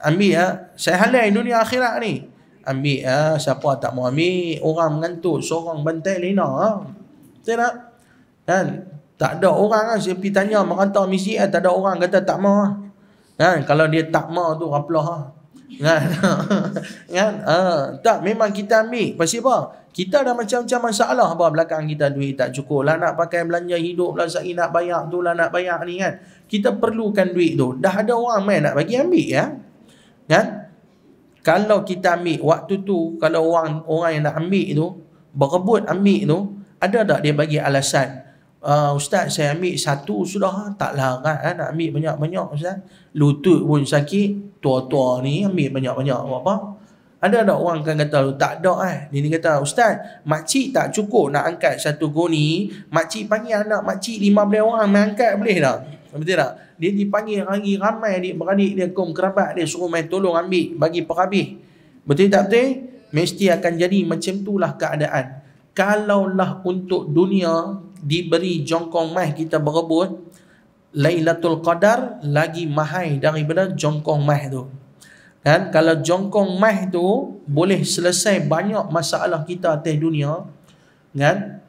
ambil ah saya halal dunia akhirat ni ambil ah siapa tak mau ambil orang mengantuk seorang bantai lena ah betul tak kan tak ada orang kan saya pergi tanya merantau misi kan tak ada orang kata tak mau ah kan kalau dia tak mau tu rapalah ah kan <laughs> kan ah tak memang kita ambil pasti apa kita ada macam-macam masalah apa belakang kita duit tak cukup lah nak pakai belanja hidup lah saya nak bayar tu lah nak bayar ni kan kita perlukan duit tu dah ada orang main nak bagi ambil ya ya kalau kita ambil waktu tu kalau orang orang yang nak ambil tu berebut ambil tu ada tak dia bagi alasan uh, ustaz saya ambil satu sudah tak larat kan? Eh, nak ambil banyak-banyak ustaz lutut pun sakit tua-tua ni ambil banyak-banyak buat apa ada tak orang akan kata tak ada eh dia ni kata ustaz makcik tak cukup nak angkat satu goni makcik panggil anak makcik 15 orang nak angkat boleh tak Betul tak? Dia dipanggil lagi ramai adik-beradik dia, kaum kerabat dia suruh main tolong ambil bagi perhabis. Betul tak betul? Mesti akan jadi macam itulah keadaan. Kalaulah untuk dunia diberi jongkong mai kita berebut, Lailatul Qadar lagi mahai daripada jongkong mai tu. Kan? Kalau jongkong mai tu boleh selesai banyak masalah kita atas dunia, kan?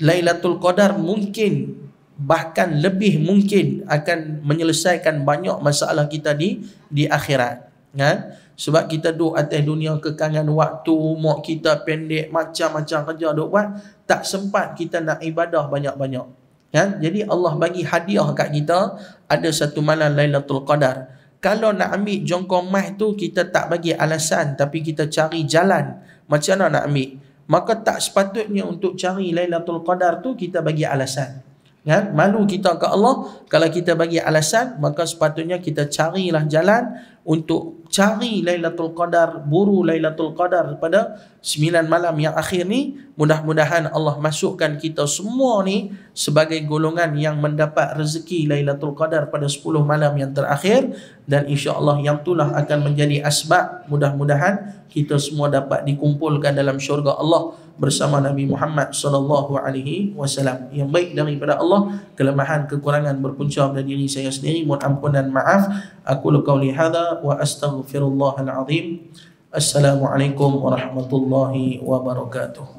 Lailatul Qadar mungkin bahkan lebih mungkin akan menyelesaikan banyak masalah kita di di akhirat kan sebab kita duduk atas dunia kekangan waktu umur kita pendek macam-macam kerja duk buat tak sempat kita nak ibadah banyak-banyak kan jadi Allah bagi hadiah kat kita ada satu malam Lailatul Qadar kalau nak ambil jongkong mah tu kita tak bagi alasan tapi kita cari jalan macam mana nak ambil maka tak sepatutnya untuk cari Lailatul Qadar tu kita bagi alasan Ya, malu kita ke Allah kalau kita bagi alasan maka sepatutnya kita carilah jalan untuk cari Lailatul Qadar buru Lailatul Qadar pada 9 malam yang akhir ni Mudah-mudahan Allah masukkan kita semua ni sebagai golongan yang mendapat rezeki Lailatul Qadar pada 10 malam yang terakhir dan insya-Allah yang itulah akan menjadi asbab mudah-mudahan kita semua dapat dikumpulkan dalam syurga Allah bersama Nabi Muhammad sallallahu alaihi wasallam. Yang baik daripada Allah kelemahan kekurangan berpunca dari diri saya sendiri mohon ampun dan maaf. Aku lakau li hadza wa astaghfirullahal azim. Assalamualaikum warahmatullahi wabarakatuh.